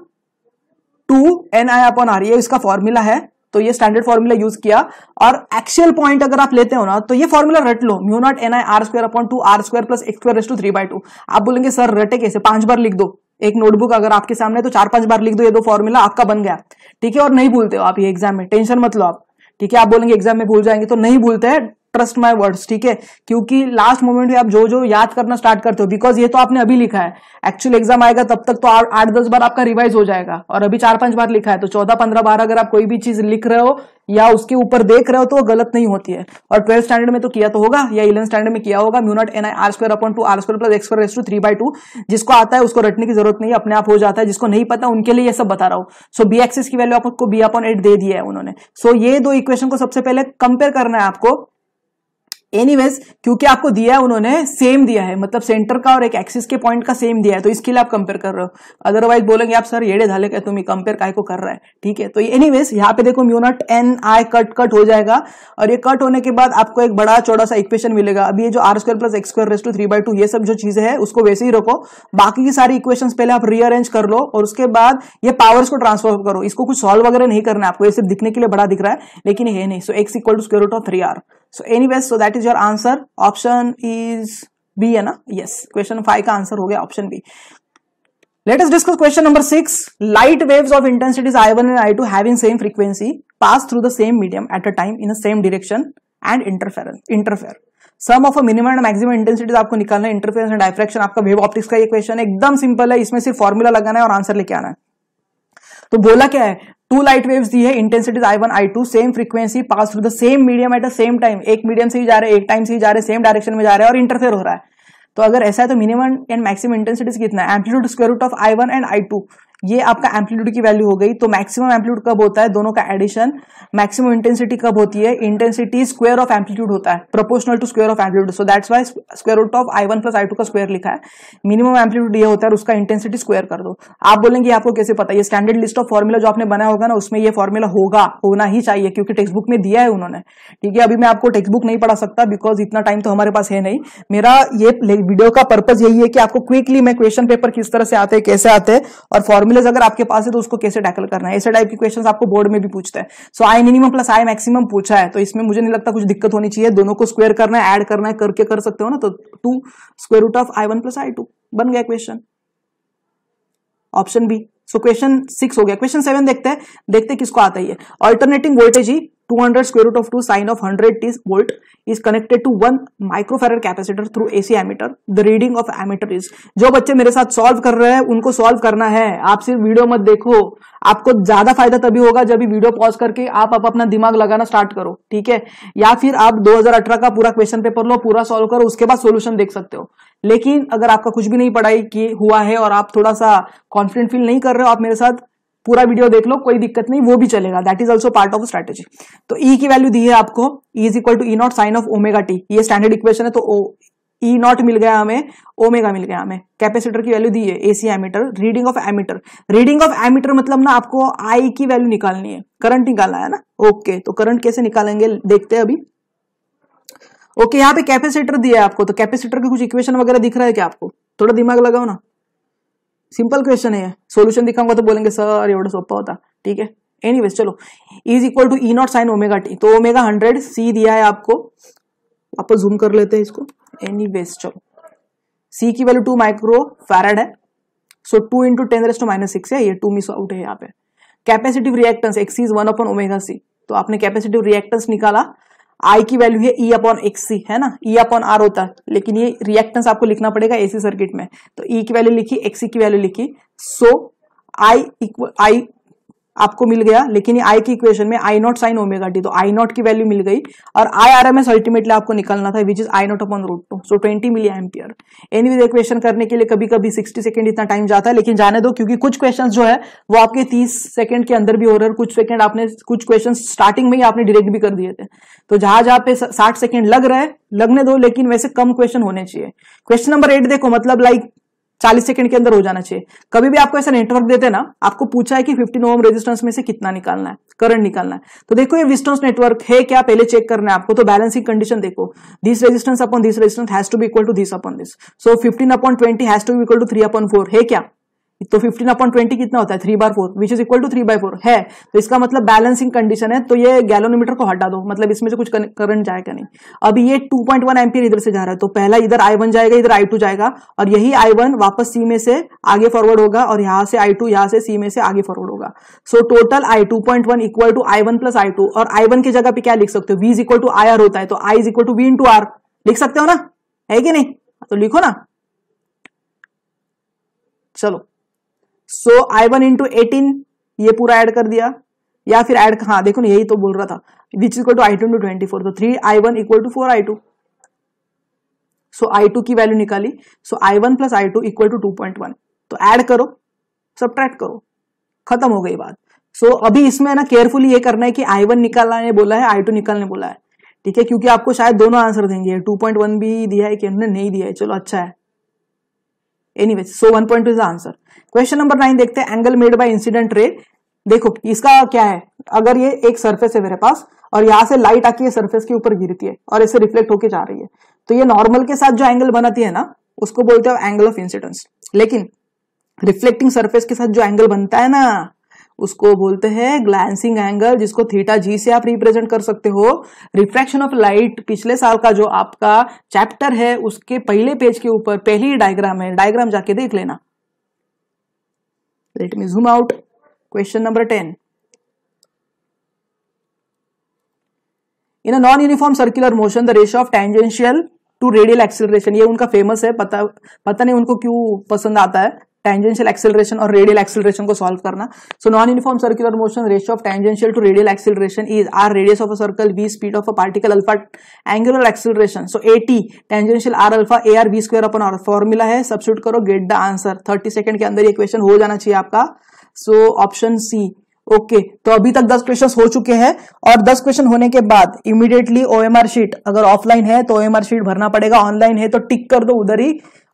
two N I upon R ये इसका फॉर्मूला है तो ये स्टैंडर्ड फॉर्मूला यूज किया और एक्चुअल पॉइंट अगर आप लेते हो ना तो ये फॉर्मूला रट लो mu naught N I R square upon two R square plus X square to three by two आप बोलेंगे सर रटे कैसे पांच बार लिख दो एक नोटबुक अगर आपके सामने है तो चार पांच बार लिख दो ये दो फॉर्मूला आपका बन गया ठीक है और नहीं भूलते हो आप ये एग्जाम में टेंशन मत लो आप ठीक है आप बोलेंगे एग्जाम में भूल जाएंगे तो नहीं भूलते हैं ट्रस्ट माई वर्ड्स ठीक है क्योंकि लास्ट मोमेंट में आप जो जो याद करना स्टार्ट करते हो बिकॉज ये तो आपने अभी लिखा है एक्चुअल एग्जाम आएगा तब तक तो आठ दस बार आपका रिवाइज हो जाएगा और अभी चार पांच बार लिखा है तो चौदह पंद्रह बार अगर आप कोई भी चीज लिख रहे हो या उसके ऊपर देख रहे हो तो वो गलत नहीं होती है और ट्वेल्थ स्टैंडर्ड में तो किया तो होगा या इलेवन स्टैंडर्ड में किया होगा mu naught N I R square upon two R square plus X S to three by two जिसको आता है उसको रटने की जरूरत नहीं अपने आप हो जाता है जिसको नहीं पता उनके लिए ये सब बता रहा हूँ सो बी एक्सिस की वैल्यू आपको बी अपॉन एट दे दिया है उन्होंने सो so, ये दो इक्वेशन को सबसे पहले कंपेयर करना है आपको एनीवेज क्योंकि आपको दिया है उन्होंने सेम दिया है मतलब सेंटर का और एक एक्सिस के पॉइंट का सेम दिया है तो इसके लिए आप कंपेयर कर रहे हो अदरवाइज बोलेंगे आप सर येड़े धाले का तुम कंपेयर काय को कर रहा है ठीक है तो एनीवेज यहाँ पे देखो mu naught N I cut cut हो जाएगा और ये कट होने के बाद आपको एक बड़ा चौड़ा सा इक्वेशन मिलेगा अभी ये जो R square plus X raise to three by two ये सब जो चीजें है उसको वैसे ही रखो बाकी की सारी इक्वेशन पहले आप रीअरेंज कर लो और उसके बाद ये पावर्स को ट्रांसफर करो इसको कुछ सॉल्व वगैरह नहीं करना है आपको ये सिर्फ दिखने के लिए बड़ा दिख रहा है लेकिन ये नहीं so X equal to square root of three R so anyways so that is your answer option is B है ना यस क्वेश्चन फाइव का आंसर हो गया option B let us discuss question number six light waves of intensities I one and I two having same frequency pass through the same medium at a time in the same direction and interference interfere some of minimum and maximum intensities आपको निकालना है interfere and diffraction आपका wave optics का ये question एकदम simple है इसमें सिर्फ फॉर्मूला लगाना है और आंसर लेके आना है तो बोला क्या है टू लाइट वेव्स दी है intensities I one I two same frequency pass through the same medium at the same time एक मीडियम से ही जा रहे हैं एक टाइम से ही जा रहे हैं सेम डायरेक्शन में जा रहे हैं और इंटरफेयर हो रहा है तो अगर ऐसा है तो मिनिमम एंड मैक्सिमम इंटेंसिटीज कितना है amplitude square root of I one and I two ये आपका एम्पलीट्यूड की वैल्यू हो गई तो मैक्सिमम एम्पलीट्यूड कब होता है दोनों का एडिशन मैक्सिमम इंटेंसिटी कब होती है इंटेंसिटी स्क्वेयर ऑफ एम्पलीट्यूड होता है proportional to square of amplitude so that's why square root of I one plus I two का स्क्वेयर लिखा है मिनिमम एम्पलीट्यूड ये होता है उसका इंटेंसिटी स्क्वेयर कर दो आप बोलेंगे आपको कैसे पता ये स्टैंडर्ड लिस्ट ऑफ फॉर्मुला जो आपने बनाया होगा ना उसमें यह फॉर्मुला होगा होना ही चाहिए क्योंकि टेक्स्ट बुक में दिया है उन्होंने ठीक है अभी मैं आपको टेक्स्ट बुक नहीं पढ़ा सकता बिकॉज इतना टाइम तो हमारे पास है नहीं मेरा ये वीडियो का पर्पज यही है कि आपको क्विकली मैं क्वेश्चन पेपर किस तरह से आते हैं कैसे आते हैं और फॉर्मुला फॉर्मुलेज अगर आपके पास है तो उसको कैसे टैकल करना है ऐसे टाइप के क्वेश्चन आपको बोर्ड में भी पूछते हैं so I minimum plus I maximum पूछा है तो इसमें मुझे नहीं लगता कुछ दिक्कत होनी चाहिए दोनों को स्क्वेयर करना है एड करना है करके कर सकते हो ना तो two square root of I one plus I two बन गया question option B so question six हो गया क्वेश्चन सेवन देखते हैं देखते किसको आता है ये ऑल्टरनेटिंग वोल्टेज ही 200 square root of 2 sine of 100 t volt is connected to 1 microfarad capacitor through AC ammeter. The reading of ammeter is जो बच्चे मेरे साथ सॉल्व कर रहे हैं उनको सॉल्व करना है आप सिर्फ वीडियो मत देखो आपको ज्यादा फायदा तभी होगा जब वीडियो पॉज करके आप आप अपना दिमाग लगाना स्टार्ट करो ठीक है या फिर आप 2018 का पूरा क्वेश्चन पेपर लो पूरा सॉल्व करो उसके बाद सोल्यूशन देख सकते हो लेकिन अगर आपका कुछ भी नहीं पढ़ाई की हुआ है और आप थोड़ा सा कॉन्फिडेंट फील नहीं कर रहे हो आप मेरे साथ पूरा वीडियो देख लो कोई दिक्कत नहीं वो भी चलेगा that is also part of strategy तो ई e की वैल्यू दी है आपको E is equal to E naught sine of omega T ये स्टैंडर्ड इक्वेशन है तो ओ ई e नॉट मिल गया हमें ओमेगा मिल गया हमें कैपेसिटर की वैल्यू दी है AC ammeter reading of ammeter reading of ammeter मतलब ना आपको आई की वैल्यू निकालनी है करंट निकालना है ना ओके तो करंट कैसे निकालेंगे देखते हैं अभी ओके यहाँ पे कैपेसिटर दिया है आपको तो कैपेसिटर के कुछ इक्वेशन वगैरह दिख रहा है क्या आपको थोड़ा दिमाग लगाओ ना सिंपल क्वेश्चन है सोल्यूशन दिखाऊंगा तो बोलेंगे सर एवढा सोपा होता ठीक है एनी चलो is equal to E naught sine omega T तो ओमेगा हंड्रेड सी दिया है आपको आप जूम कर लेते हैं इसको एनी चलो सी की वैल्यू टू माइक्रो फैरड है so two into ten raised minus six है ये टू मिस आउट है यहाँ पे capacitive reactance X is one upon omega C तो आपने कैपेसिटिव रिएक्टेंस निकाला आई की वैल्यू है ई अपॉन एक्स सी है ना ई अपॉन आर होता है लेकिन ये रिएक्टेंस आपको लिखना पड़ेगा एसी सर्किट में तो ई e की वैल्यू लिखी एक्सी की वैल्यू लिखी सो आई इक्वल आई आपको मिल गया लेकिन ये आई की इक्वेशन में I naught sine omega T तो आई नॉट की वैल्यू मिल गई और I R M S ultimately आपको निकलना था which is I naught upon root two so twenty milli ampere any with equation करने के लिए कभी कभी सिक्सटी सेकेंड इतना टाइम जाता है लेकिन जाने दो क्योंकि कुछ क्वेश्चन जो है वो आपके तीस सेकंड के अंदर भी हो रहे हैं कुछ सेकंड आपने कुछ क्वेश्चन स्टार्टिंग में ही आपने डिरेक्ट भी कर दिए थे तो जहां जहां पे साठ सेकेंड लग रहे लगने दो लेकिन वैसे कम क्वेश्चन होने चाहिए क्वेश्चन नंबर एट देखो मतलब लाइक 40 सेकंड के अंदर हो जाना चाहिए कभी भी आपको ऐसा नेटवर्क देते ना आपको पूछा है कि 15 ओम रेजिस्टेंस में से कितना निकालना है करंट निकालना है तो देखो ये विस्टोस नेटवर्क है क्या पहले चेक करना है आपको तो बैलेंसिंग कंडीशन देखो this resistance upon this resistance has to be equal to this upon this so fifteen upon twenty has to be equal to three upon four है क्या तो फिफ्टीन अपॉन ट्वेंटी कितना होता है थ्री बार four which is equal to three by four है तो इसका मतलब बैलेंसिंग कंडीशन है तो ये गैलोमीटर को हटा दो मतलब इसमें से कुछ करंट जाएगा नहीं अब ये टू पॉइंट वन इधर से जा रहा है तो पहला इधर आई वन जाएगा इधर आई टू जाएगा और यही आई वन वापस सी में से आगे फॉरवर्ड होगा और यहाँ से आई टू यहाँ से सी में से आगे फॉरवर्ड होगा so total I two point one equal to I one plus I two और आई वन की जगह पे क्या लिख सकते हो V is equal to I R होता है तो I is equal to V to R लिख सकते हो ना है कि नहीं तो लिखो ना चलो so I one into eighteen ये पूरा ऐड कर दिया या फिर ऐड हाँ देखो ना यही तो बोल रहा था which equal to I two into twenty four तो three I one equal to four I two so I two की वैल्यू निकाली so I one plus I two equal to two point one तो add करो ट्रैक्ट करो खत्म हो गई बात सो so, अभी इसमें ना केयरफुली ये करना है कि आई वन निकालने बोला है आई टू निकालने बोला है ठीक है क्योंकि आपको शायद दोनों आंसर देंगे टू पॉइंट वन भी दिया है कि हमने नहीं दिया है चलो अच्छा है anyway so 1.2 is answer question number nine देखते हैं angle made by incident ray देखो इसका क्या है अगर ये एक सरफेस है मेरे पास और यहां से लाइट आके सरफेस के ऊपर गिरती है और इसे रिफ्लेक्ट होके जा रही है तो ये नॉर्मल के साथ जो एंगल बनाती है ना उसको बोलते हैं एंगल ऑफ इंसिडेंस लेकिन रिफ्लेक्टिंग सरफेस के साथ जो एंगल बनता है ना उसको बोलते हैं ग्लैंसिंग एंगल जिसको थीटा जी से आप रिप्रेजेंट कर सकते हो रिफ्रैक्शन ऑफ लाइट पिछले साल का जो आपका चैप्टर है उसके पहले पेज के ऊपर पहली डायग्राम है डायग्राम जाके देख लेना let me zoom out question number ten in a non uniform circular motion the ratio of tangential to radial acceleration ये उनका फेमस है पता पता नहीं उनको क्यों पसंद आता है टेंजेंशियल एक्सेलरेशन और रेडियल एक्सेलरेशन को सॉल्व करना so non uniform circular motion ratio of tangential to radial acceleration is R radius of a circle B speed of a particle alpha angular acceleration so A T tangential R alpha A R B square upon R formula है substitute करो get the answer thirty second के अंदर ये question हो जाना चाहिए आपका सो ऑप्शन सी ओके okay, तो अभी तक दस क्वेश्चन हो चुके हैं और दस क्वेश्चन होने के बाद इमीडिएटली ओएमआर शीट अगर ऑफलाइन है तो ओएमआर शीट भरना पड़ेगा ऑनलाइन है तो टिक कर दो उधर ही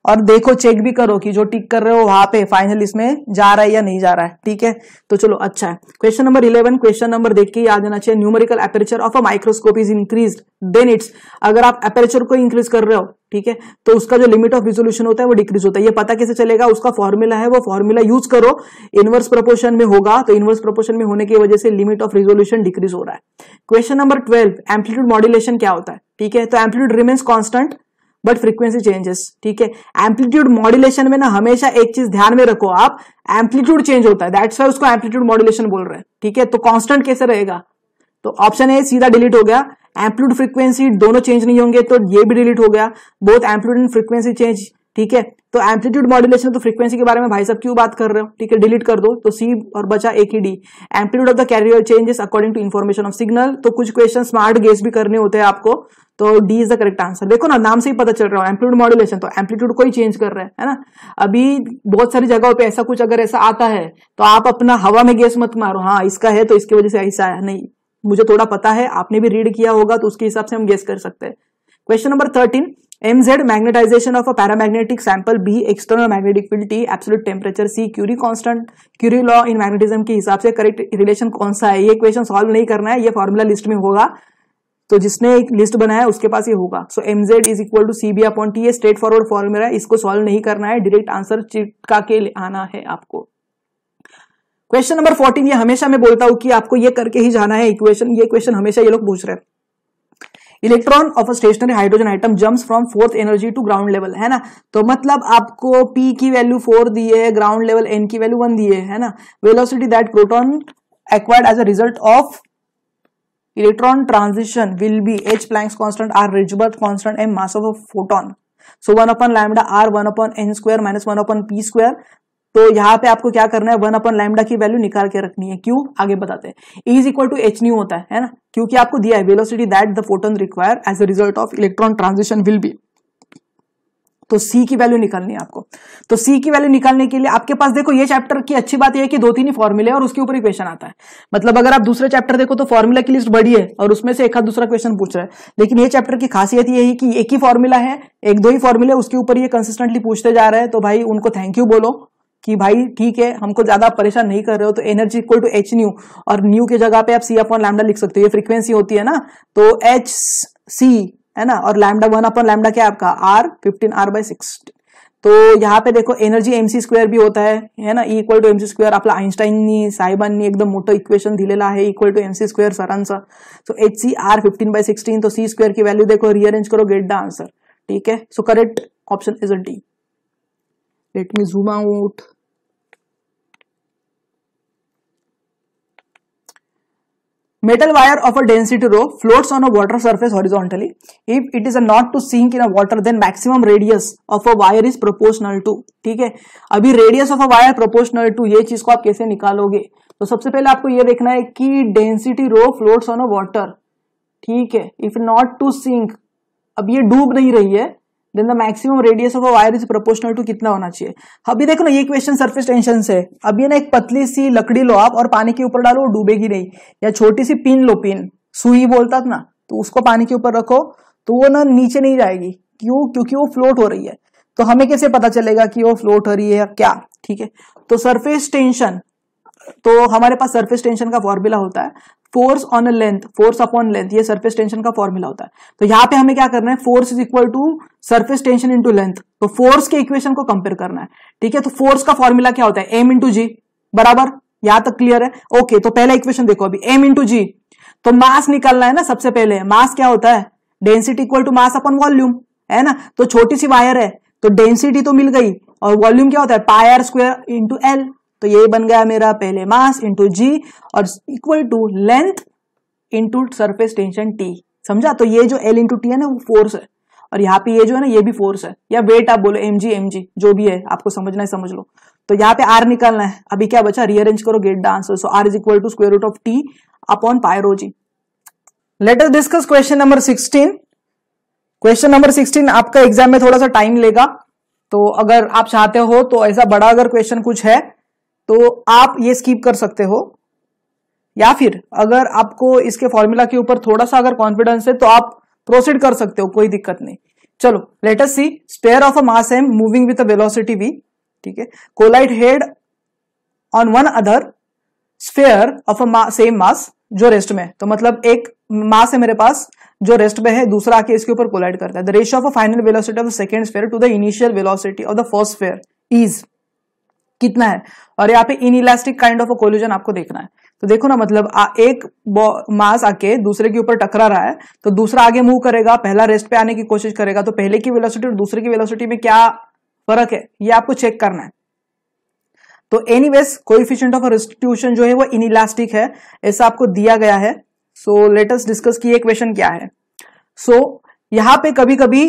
और देखो चेक भी करो कि जो टिक कर रहे हो वहां पे फाइनल इसमें जा रहा है या नहीं जा रहा है ठीक है तो चलो अच्छा है question number eleven question number देख के याद आना चाहिए numerical aperture of a microscope is increase then it's अगर आप एपरेचर को इंक्रीज कर रहे हो ठीक है तो उसका जो लिमिट ऑफ रिजोल्यूशन होता है वो डिक्रीज होता है ये पता कैसे चलेगा उसका फॉर्मूला है वो फॉर्मूला यूज करो इनवर्स प्रोपोर्शन में होगा तो इनवर्स प्रोपोर्शन में होने की वजह से लिमिट ऑफ रिजोल्यूशन डिक्रीज हो रहा है question number twelve amplitude modulation क्या होता है ठीक है तो amplitude remains constant but frequency changes ठीक है एम्पलीट्यूड मॉड्यूलेशन में ना हमेशा एक चीज ध्यान में रखो आप एम्पलीट्यूड चेंज होता है दैट्स वाई उसको एम्पलीट्यूड मॉड्यूलेशन बोल रहे हैं ठीक है तो कॉन्स्टेंट कैसे रहेगा तो ऑप्शन ए सीधा डिलीट हो गया एम्पलीट्यूड फ्रीक्वेंसी दोनों चेंज नहीं होंगे तो ये भी डिलीट हो गया both amplitude and frequency change ठीक है तो एम्पलीट्यूड मॉड्यूलेशन तो फ्रीक्वेंसी के बारे में भाई साहब क्यों बात कर रहे हो ठीक है डिलीट कर दो तो सी और बचा एक ही D amplitude of the carrier changes according to information of signal तो कुछ क्वेश्चन स्मार्ट गेस भी करने होते हैं आपको तो D is the correct answer देखो ना नाम से ही पता चल रहा है एम्पलीट्यूड मॉड्यूलेशन तो एम्पलीट्यूड को ही चेंज कर रहे हैं है ना अभी बहुत सारी जगहों पर ऐसा कुछ अगर ऐसा आता है तो आप अपना हवा में गेस मत मारो हाँ इसका है तो इसकी वजह से ऐसा है नहीं मुझे थोड़ा पता है आपने भी रीड किया होगा तो उसके हिसाब से हम गेस कर सकते हैं question number thirteen MZ magnetization of a paramagnetic sample B external magnetic field T absolute temperature C Curie constant Curie law in magnetism के हिसाब से करेक्ट रिलेशन कौन सा है ये क्वेश्चन सॉल्व नहीं करना है ये फॉर्मूला लिस्ट में होगा तो जिसने एक लिस्ट बनाया उसके पास ये होगा so M Z is equal to C B upon T ये स्ट्रेट फॉरवर्ड फॉर्मूला है इसको सॉल्व नहीं करना है डायरेक्ट आंसर चिटका के आना है आपको क्वेश्चन नंबर फोर्टीन ये हमेशा मैं बोलता हूँ कि आपको ये करके ही जाना है इक्वेशन ये क्वेश्चन हमेशा ये लोग पूछ रहे हैं electron of stationary hydrogen atom jumps from fourth energy to ground level है ना तो मतलब आपको पी की वैल्यू फोर दी है ग्राउंड लेवल एन की वैल्यू वन दिए है ना velocity that proton acquired as a result of electron transition will be H Planck's constant R Rydberg constant M mass of photon so one upon lambda R one upon N square minus one upon P square तो यहाँ पे आपको क्या करना है one upon lambda की value निकाल के रखनी है क्यों आगे बताते हैं is equal to H nu होता है है ना क्योंकि आपको दिया है velocity that the photon require as a result of electron transition will be तो सी की वैल्यू निकालनी है आपको तो सी की वैल्यू निकालने के लिए आपके पास देखो ये चैप्टर की अच्छी बात यह है कि दो तीन ही फॉर्मूले और उसके ऊपर ही क्वेश्चन आता है मतलब अगर आप दूसरे चैप्टर देखो तो फॉर्मूला की लिस्ट बड़ी है और उसमें से एक हाथ दूसरा क्वेश्चन पूछ रहा है लेकिन ये चैप्टर की खासियत ये है कि एक ही फॉर्मूला है एक दो ही फॉर्मूले उसके ऊपर ये कंसिस्टेंटली पूछते जा रहे हैं तो भाई उनको थैंक यू बोलो कि भाई ठीक है हमको ज्यादा परेशान नहीं कर रहे हो तो energy equal to H nu और न्यू के जगह पे आप सी अपन लैमडा लिख सकते हो ये फ्रीक्वेंसी होती है ना तो एच सी है ना और लैमडा वन अपन लैमडा क्या आपका R fifteen R by six तो यहाँ पे देखो एनर्जी एमसी स्क्वेयर भी होता है है ना equal to MC square square आपला साइबन साहेबांनी एकदम मोटो इक्वेशन दिलेलं है equal to MC square sir answer so H C R fifteen by sixteen तो सी स्क्वेयर की वैल्यू देखो रीअरेंज करो गेट द आंसर ठीक है so correct option is a D let me zoom out Metal wire of a density rho floats on a water surface horizontally. If it is not to sink in a water, then maximum radius of a wire is proportional to. ठीक है अभी radius of a wire proportional to ये चीज को आप कैसे निकालोगे तो सबसे पहले आपको ये देखना है कि density rho floats on a water ठीक है इफ नॉट टू सिंक अब ये डूब नहीं रही है then the maximum radius of a wire is proportional to कितना होना चाहिए अभी देखो ना ये क्वेश्चन सरफेस टेंशन से अभी ना एक पतली सी लकड़ी लो आप और पानी के ऊपर डालो डूबेगी नहीं या छोटी सी पिन लो पिन सुई बोलता ना तो उसको पानी के ऊपर रखो तो वो ना नीचे नहीं जाएगी क्यों क्योंकि वो फ्लोट हो रही है तो हमें कैसे पता चलेगा कि वो फ्लोट हो रही है या क्या ठीक है तो सरफेस टेंशन तो हमारे पास सरफेस टेंशन का फॉर्मूला होता है force on a length force upon length ये सरफेस टेंशन का फॉर्मूला होता है तो यहाँ पे हमें क्या करना है force is equal to surface tension into length तो फोर्स के इक्वेशन को कंपेयर करना है ठीक है तो फोर्स का फॉर्मूला क्या होता है एम इंटू जी बराबर यहां तक क्लियर है ओके okay, तो पहला इक्वेशन देखो अभी एम इंटू जी तो मास निकालना है ना सबसे पहले मास क्या होता है density equal to mass upon volume है ना तो छोटी सी वायर है तो डेंसिटी तो मिल गई और वॉल्यूम क्या होता है पायर स्क्वायर इंटू एल तो ये बन गया मेरा पहले मास इंटू जी और equal to length into surface tension T समझा तो ये जो एल इंटू टी है ना वो फोर्स है और यहाँ पे ये जो है ना ये भी फोर्स है या वेट आप बोलो एम जी एम जी जो भी है आपको समझना है समझ लो तो यहाँ पे आर निकालना है अभी क्या बचा रीअरेंज करो get the answer so R is equal to square root of T upon pi rho G let us discuss question number sixteen question number sixteen आपका एग्जाम में थोड़ा सा टाइम लेगा तो अगर आप चाहते हो तो ऐसा बड़ा अगर क्वेश्चन कुछ है तो आप ये स्कीप कर सकते हो या फिर अगर आपको इसके फॉर्मूला के ऊपर थोड़ा सा अगर कॉन्फिडेंस है तो आप प्रोसीड कर सकते हो कोई दिक्कत नहीं चलो let us see sphere of a mass M moving with velocity B ठीक है collide head on one other sphere of a same mass जो रेस्ट में है तो मतलब एक मास है मेरे पास जो रेस्ट में है दूसरा आके इसके ऊपर कोलाइड करता है the ratio of a final velocity of second sphere to the initial velocity of the first sphere is कितना है और यहाँ पे inelastic kind of a collision आपको देखना है तो देखो ना मतलब आ, एक मास आके दूसरे के ऊपर टकरा रहा है तो दूसरा आगे मूव करेगा पहला रेस्ट पे आने की कोशिश करेगा तो पहले की वेलोसिटी और दूसरे की वेलोसिटी में क्या फर्क है ये आपको चेक करना है तो anyways coefficient of restitution जो है वो इनइलास्टिक है ऐसा आपको दिया गया है सो लेटेस्ट डिस्कस की क्वेश्चन क्या है सो so, यहां पे कभी कभी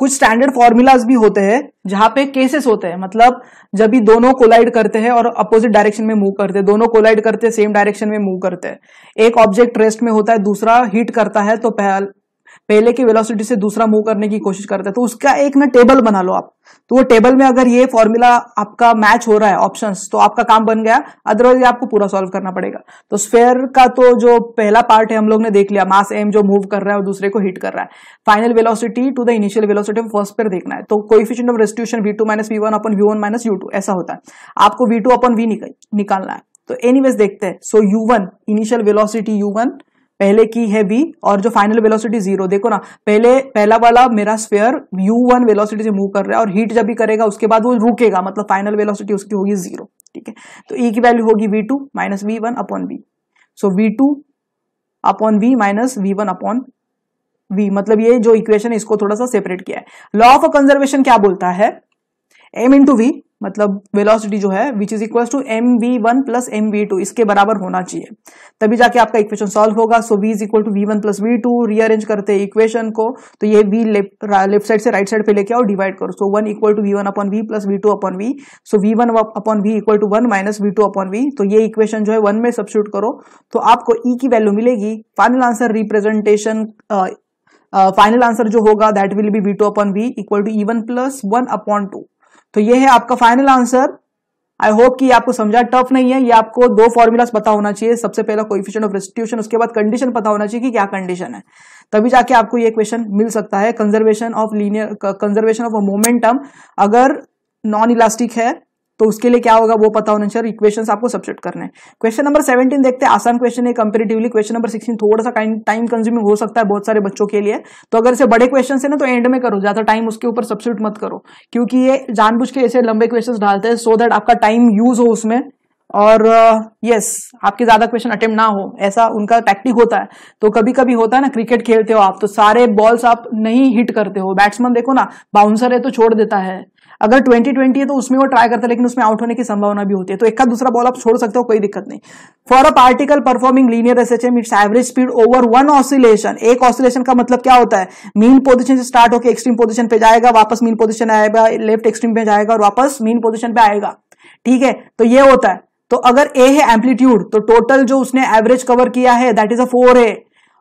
कुछ स्टैंडर्ड फॉर्मूलाज भी होते हैं जहां पे केसेस होते हैं मतलब जब भी दोनों कोलाइड करते हैं और अपोजिट डायरेक्शन में मूव करते हैं दोनों कोलाइड करते हैं सेम डायरेक्शन में मूव करते हैं एक ऑब्जेक्ट रेस्ट में होता है दूसरा हीट करता है तो पहल, पहले की वेलोसिटी से दूसरा मूव करने की कोशिश करता है तो उसका एक ना टेबल बना लो आप तो वो टेबल में अगर ये फॉर्मूला आपका मैच हो रहा है ऑप्शन तो आपका काम बन गया अदरवाइज आपको पूरा सॉल्व करना पड़ेगा तो स्फेयर का तो जो पहला पार्ट है हम लोग ने देख लिया मास एम जो मूव कर रहा है और दूसरे को हिट कर रहा है final velocity to the initial velocity first sphere देखना है तो coefficient of restitution V two minus V one upon V one minus U two ऐसा होता है आपको वी टू अपन वी निकालना है तो एनीवेज देखते हैं so U one initial velocity U one पहले की है वी और जो फाइनल वेलोसिटी जीरो देखो ना पहले पहला वाला मेरा स्फेयर यू वन वेलोसिटी से मूव कर रहा है और हीट जब भी करेगा उसके बाद वो रुकेगा मतलब फाइनल वेलोसिटी उसकी होगी जीरो ठीक है तो ई e की वैल्यू होगी V two minus V one upon V so V two upon V minus V one upon V मतलब ये जो इक्वेशन है इसको थोड़ा सा सेपरेट किया है लॉ ऑफ कंजर्वेशन क्या बोलता है एम इंटू वी मतलब वेलोसिटी जो है which is equal to M V one plus M V two इसके बराबर होना चाहिए तभी जाके आपका इक्वेशन सॉल्व होगा so V is equal to V one plus V two rearrange करते इक्वेशन को तो ये वी लेफ्ट साइड से राइट साइड पे लेके आओ डिवाइड करो so one equal to V one upon V plus V two upon V so V one upon V equal to one minus V two upon V तो ये equation जो है one में substitute करो तो आपको ई e की value मिलेगी final answer representation final answer जो होगा that will be V two upon V equal to E one plus one upon two तो ये है आपका फाइनल आंसर आई होप कि आपको समझा टफ नहीं है ये आपको दो फॉर्मूलाज पता होना चाहिए सबसे पहला कोइफिशिएंट ऑफ रेस्टिट्यूशन उसके बाद कंडीशन पता होना चाहिए कि क्या कंडीशन है तभी जाके आपको ये क्वेश्चन मिल सकता है conservation of linear conservation of momentum अगर नॉन इलास्टिक है तो उसके लिए क्या होगा वो पता होना चाहिए इक्वेशन आपको सब्जेक्ट करने क्वेश्चन नंबर सेवेंटीन देखते हैं आसान क्वेश्चन है कंपेरेटिवली क्वेश्चन नंबर सिक्सटीन थोड़ा सा टाइम कंज्यूमिंग हो सकता है बहुत सारे बच्चों के लिए तो अगर इसे बड़े क्वेश्चन है ना तो एंड में करो ज्यादा टाइम उसके ऊपर सब्सिट्यूट मत करो क्योंकि ये जानबूझ के ऐसे लंबे क्वेश्चन डालते हैं सो दैट आपका टाइम यूज हो उसमें और यस uh, yes, आपके ज्यादा क्वेश्चन अटेम्प्ट ना हो ऐसा उनका टैक्टिक होता है तो कभी कभी होता है ना क्रिकेट खेलते हो आप तो सारे बॉल्स आप नहीं हिट करते हो बैट्समैन देखो ना बाउंसर है तो छोड़ देता है अगर ट्वेंटी ट्वेंटी है तो उसमें वो ट्राई करता है लेकिन उसमें आउट होने की संभावना भी होती है तो एक का दूसरा बॉल आप छोड़ सकते हो कोई दिक्कत नहीं for a particle performing linear S H M its average speed over one oscillation एक ऑसिलेशन का मतलब क्या होता है मीन पोजिशन से स्टार्ट होकर एक्सट्रीम पोजिशन पे जाएगा वापस मीन पोजिशन आएगा लेफ्ट एक्सट्रीम पे जाएगा और वापस मीन पोजिशन पे आएगा ठीक है तो ये होता है तो अगर ए है एम्पलीट्यूड तो टोटल जो उसने एवरेज कवर किया है दैट इज अ फोर है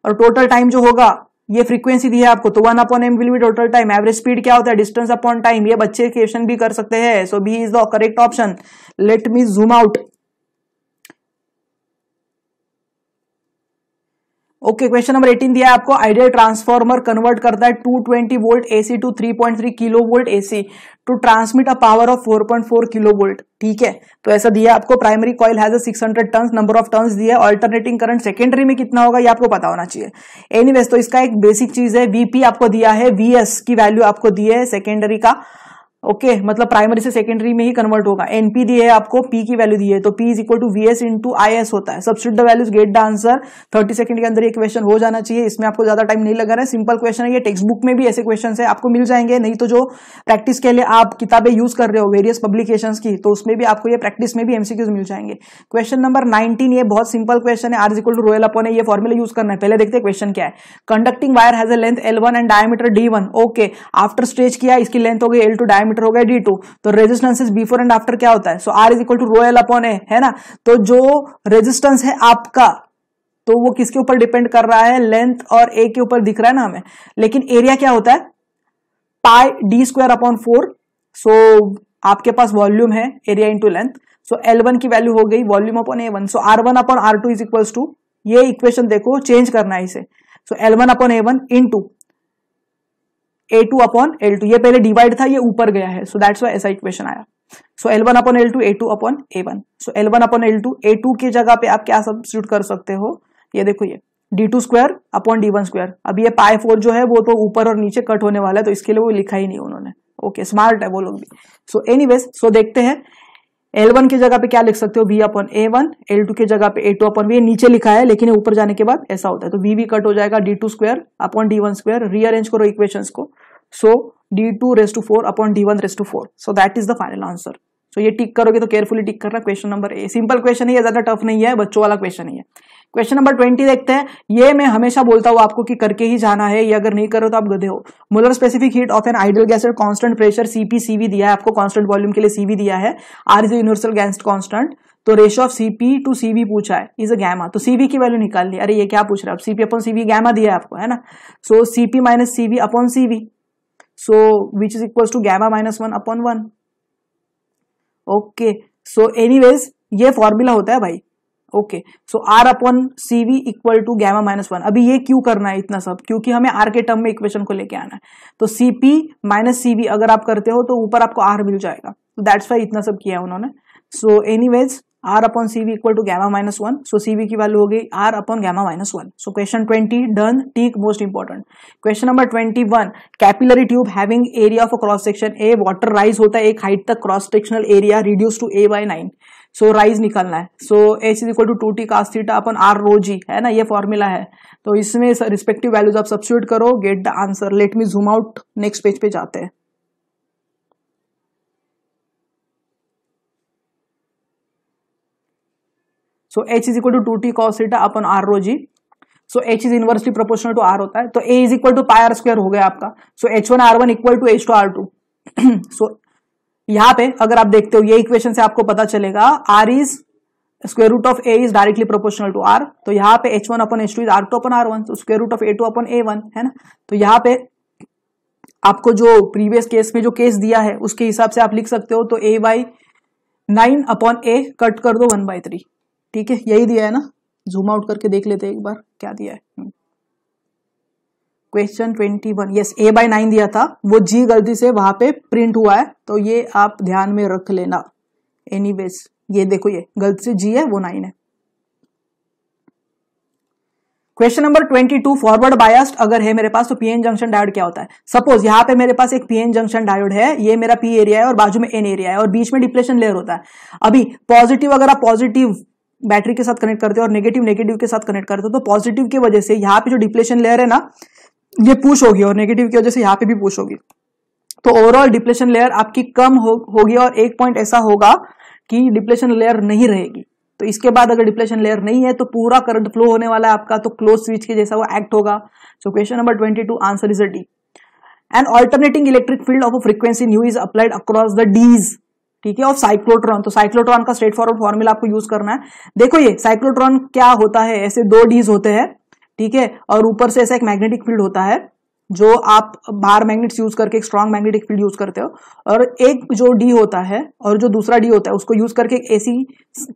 और टोटल टाइम जो होगा ये फ्रीक्वेंसी दी है आपको तो one upon M will be total time average speed क्या होता है डिस्टेंस अपॉन टाइम ये बच्चे क्वेश्चन भी कर सकते हैं so B is the correct option let me zoom out okay question number 18 दिया आपको आइडियल ट्रांसफार्मर कन्वर्ट करता है 220 volt AC to 3.3 kilo volt AC to transmit a power of 4.4 kilo volt ठीक है तो ऐसा दिया आपको primary coil has six hundred turn number of turn दिया ऑल्टरनेटिंग करंट सेकेंडरी में कितना होगा ये आपको पता होना चाहिए एनी तो इसका एक बेसिक चीज है वीपी आपको दिया है वीएस की वैल्यू आपको दी है सेकेंडरी का ओके okay, मतलब प्राइमरी से सेकेंडरी में ही कन्वर्ट होगा एनपी दी है आपको पी की वैल्यू दी है तो P is equal to V S into I S होता है substitute the values get the answer thirty second के अंदर ये क्वेश्चन हो जाना चाहिए इसमें आपको ज्यादा टाइम नहीं लगा रहा है सिंपल क्वेश्चन है ये टेक्स्ट बुक में भी ऐसे क्वेश्चन है आपको मिल जाएंगे नहीं तो जो प्रैक्टिस के लिए आप किताबें यूज कर रहे हो वेरियस पब्लिकेशन की तो उसमें भी आपको ये प्रैक्टिस में भी एमसीक्यूज मिल जाएंगे क्वेश्चन नंबर नाइनटीन ये बहुत सिंपल क्वेश्चन है R is equal to rho L upon ये फॉर्मुला यूज करना है पहले देखते हैं क्वेश्चन क्या है conducting wire has a length L one and diameter D one okay after stretch किया इसकी लेंथ हो गई एल टू डाय डायमीटर हो गया डी टू तो रेजिस्टेंसेज बिफोर एंड आफ्टर क्या होता है so R is equal to rho L upon A है ना तो जो रेजिस्टेंस है आपका तो वो किसके ऊपर डिपेंड कर रहा है लेंथ और ए के ऊपर दिख रहा है ना हमें लेकिन एरिया क्या होता है pi D square upon four so आपके पास वॉल्यूम है area into length so L one की वैल्यू हो गई volume upon A one so R one upon R two is equal to ये इक्वेशन देखो चेंज करना है इसे so L one upon A one into A two upon L two ये पहले डिवाइड था ये ऊपर गया है सो दैट्स वाई ऐसा इक्वेशन आया so L one upon L two A two upon A one so L one upon L two A two की जगह पे आप क्या सब्सिट्यूट कर सकते हो ये देखो ये D two square upon D one square अब ये पाए फोर जो है वो तो ऊपर और नीचे कट होने वाला है तो इसके लिए वो लिखा ही नहीं उन्होंने ओके okay, स्मार्ट है वो लोग भी सो एनी सो देखते हैं एल वन की जगह पे क्या लिख सकते हो V upon A one L two की जगह पे ए टू अपन वी नीचे लिखा है लेकिन ऊपर जाने के बाद ऐसा होता है तो वी वी कट हो जाएगा D two square upon D one square rearrange करो इक्वेशन को so D two raise to four upon D one raise to four so that is the final answer so ये tick करोगे तो carefully tick करना question number a simple question है ज्यादा tough नहीं है बच्चों वाला क्वेश्चन है क्वेश्चन नंबर ट्वेंटी देखते हैं ये मैं हमेशा बोलता हूं आपको कि करके ही जाना है ये अगर नहीं करो तो आप गधे हो molar specific heat of an ideal gas at constant pressure CP CV दिया है आपको कांस्टेंट वॉल्यूम के लिए सीवी दिया है R is universal gas constant तो ratio of CP to CV पूछा है इज अ गैमा तो सीवी की वैल्यू निकाल ली अरे ये क्या पूछ रहे हैं सीपी अपॉन सीवी गैमा दिया है आपको है ना so CP minus CV upon CV so which is equal to gamma minus one upon one okay so anyways ये फॉर्मूला होता है भाई okay so R upon C V equal to gamma minus one अभी ये क्यों करना है इतना सब क्योंकि हमें आर के टर्म में इक्वेशन को लेके आना है तो C P minus C V अगर आप करते हो तो ऊपर आपको आर मिल जाएगा तो दैट्स वाई इतना सब किया है उन्होंने so anyways R upon C V equal to gamma minus one so C V की वैल्यू हो गई R upon gamma minus one so question twenty done टीक most important question number twenty one capillary tube having area of a cross section A water rise होता है एक height तक cross sectional area reduce to A by nine so so, rise निकालना है so H is equal to two T cos theta upon R rho G है ना ये formula है तो इसमें रिस्पेक्टिव वैल्यूज आप सब्सिट्यूट करो get the answer let me zoom out next page पे जाते हैं so H is equal to two T cos theta upon R rho G so H is inversely proportional to R होता है तो A is equal to pi R square हो गया आपका so H one R one equal to H two R two so यहां पे अगर आप देखते हो ये इक्वेशन से आपको पता चलेगा R is square root of A is directly proportional to R तो यहाँ पे H one upon H two is R two upon R one square root of A two upon A one है ना तो यहाँ पे आपको जो प्रीवियस केस में जो केस दिया है उसके हिसाब से आप लिख सकते हो तो A by nine upon A cut कर दो वन बाई थ्री ठीक है यही दिया है ना जूम आउट करके देख लेते हैं एक बार क्या दिया है question twenty one yes A by nine दिया था वो जी गलती से वहां पे प्रिंट हुआ है तो ये आप ध्यान में रख लेना एनी ये देखो ये गलती से जी है वो नाइन है question number twenty two forward biased अगर है मेरे पास तो पीएन जंक्शन डायोड क्या होता है सपोज यहाँ पे मेरे पास एक पीएन जंक्शन डायोड है ये मेरा पी एरिया है और बाजू में एन एरिया है और बीच में डिप्लेशन लेयर होता है अभी पॉजिटिव अगर आप पॉजिटिव बैटरी के साथ कनेक्ट करते हो और नेगेटिव नेगेटिव के साथ कनेक्ट करते हो तो पॉजिटिव की वजह से यहाँ पे जो डिप्लेशन लेयर है ना ये पुश होगी और नेगेटिव की वजह से यहाँ पे भी पुश होगी तो ओवरऑल डिप्लेशन लेयर आपकी कम हो, होगी और एक पॉइंट ऐसा होगा कि डिप्लेशन लेयर नहीं रहेगी तो इसके बाद अगर डिप्लेशन लेयर नहीं है तो पूरा करंट फ्लो होने वाला है आपका तो क्लोज स्विच के जैसा वो एक्ट होगा so question number twenty two answer is a D and alternating electric field of frequency nu is applied across the dees ठीक है और साइक्लोट्रॉन तो साइक्लोट्रॉन का स्ट्रेट फॉरवर्ड फॉर्मूला आपको यूज करना है देखो ये साइक्लोट्रॉन क्या होता है ऐसे दो डीज होते हैं ठीक है और ऊपर से ऐसा एक मैग्नेटिक फील्ड होता है जो आप बाहर मैग्नेट्स यूज करके एक स्ट्रॉन्ग मैग्नेटिक फील्ड यूज करते हो और एक जो डी होता है और जो दूसरा डी होता है उसको यूज करके एक एसी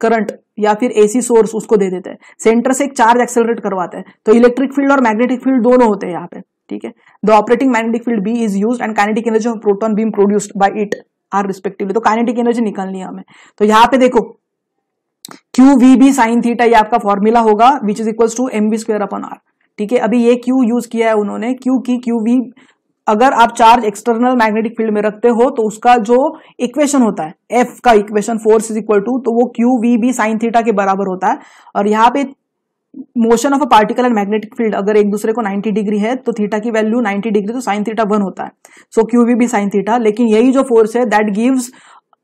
करंट या फिर एसी सोर्स उसको दे देते हैं सेंटर से एक चार्ज एक्सेलरेट करवाते हैं तो इलेक्ट्रिक फील्ड और मैग्नेटिक फील्ड दोनों होते हैं यहाँ पे ठीक है the operating magnetic field B is use and kinetic energy of proton beam produced by it are respectively तो काइनेटिक एनर्जी निकालनी है हमें तो यहाँ पे देखो Q V B sine theta ये आपका फॉर्मूला होगा which is equal to M B square upon R ठीक है अभी ये क्यू यूज किया है उन्होंने क्यू की क्यू वी अगर आप चार्ज एक्सटर्नल मैग्नेटिक फील्ड में रखते हो तो उसका जो इक्वेशन होता है एफ का equation force is equal to तो वो Q V B sine theta के बराबर होता है और यहाँ पे motion of a particle and magnetic field अगर एक दूसरे को 90 डिग्री है तो थीटा की वैल्यू 90 डिग्री तो साइन थीटा वन होता है so Q V B sine theta लेकिन यही जो फोर्स है दैट गिव्स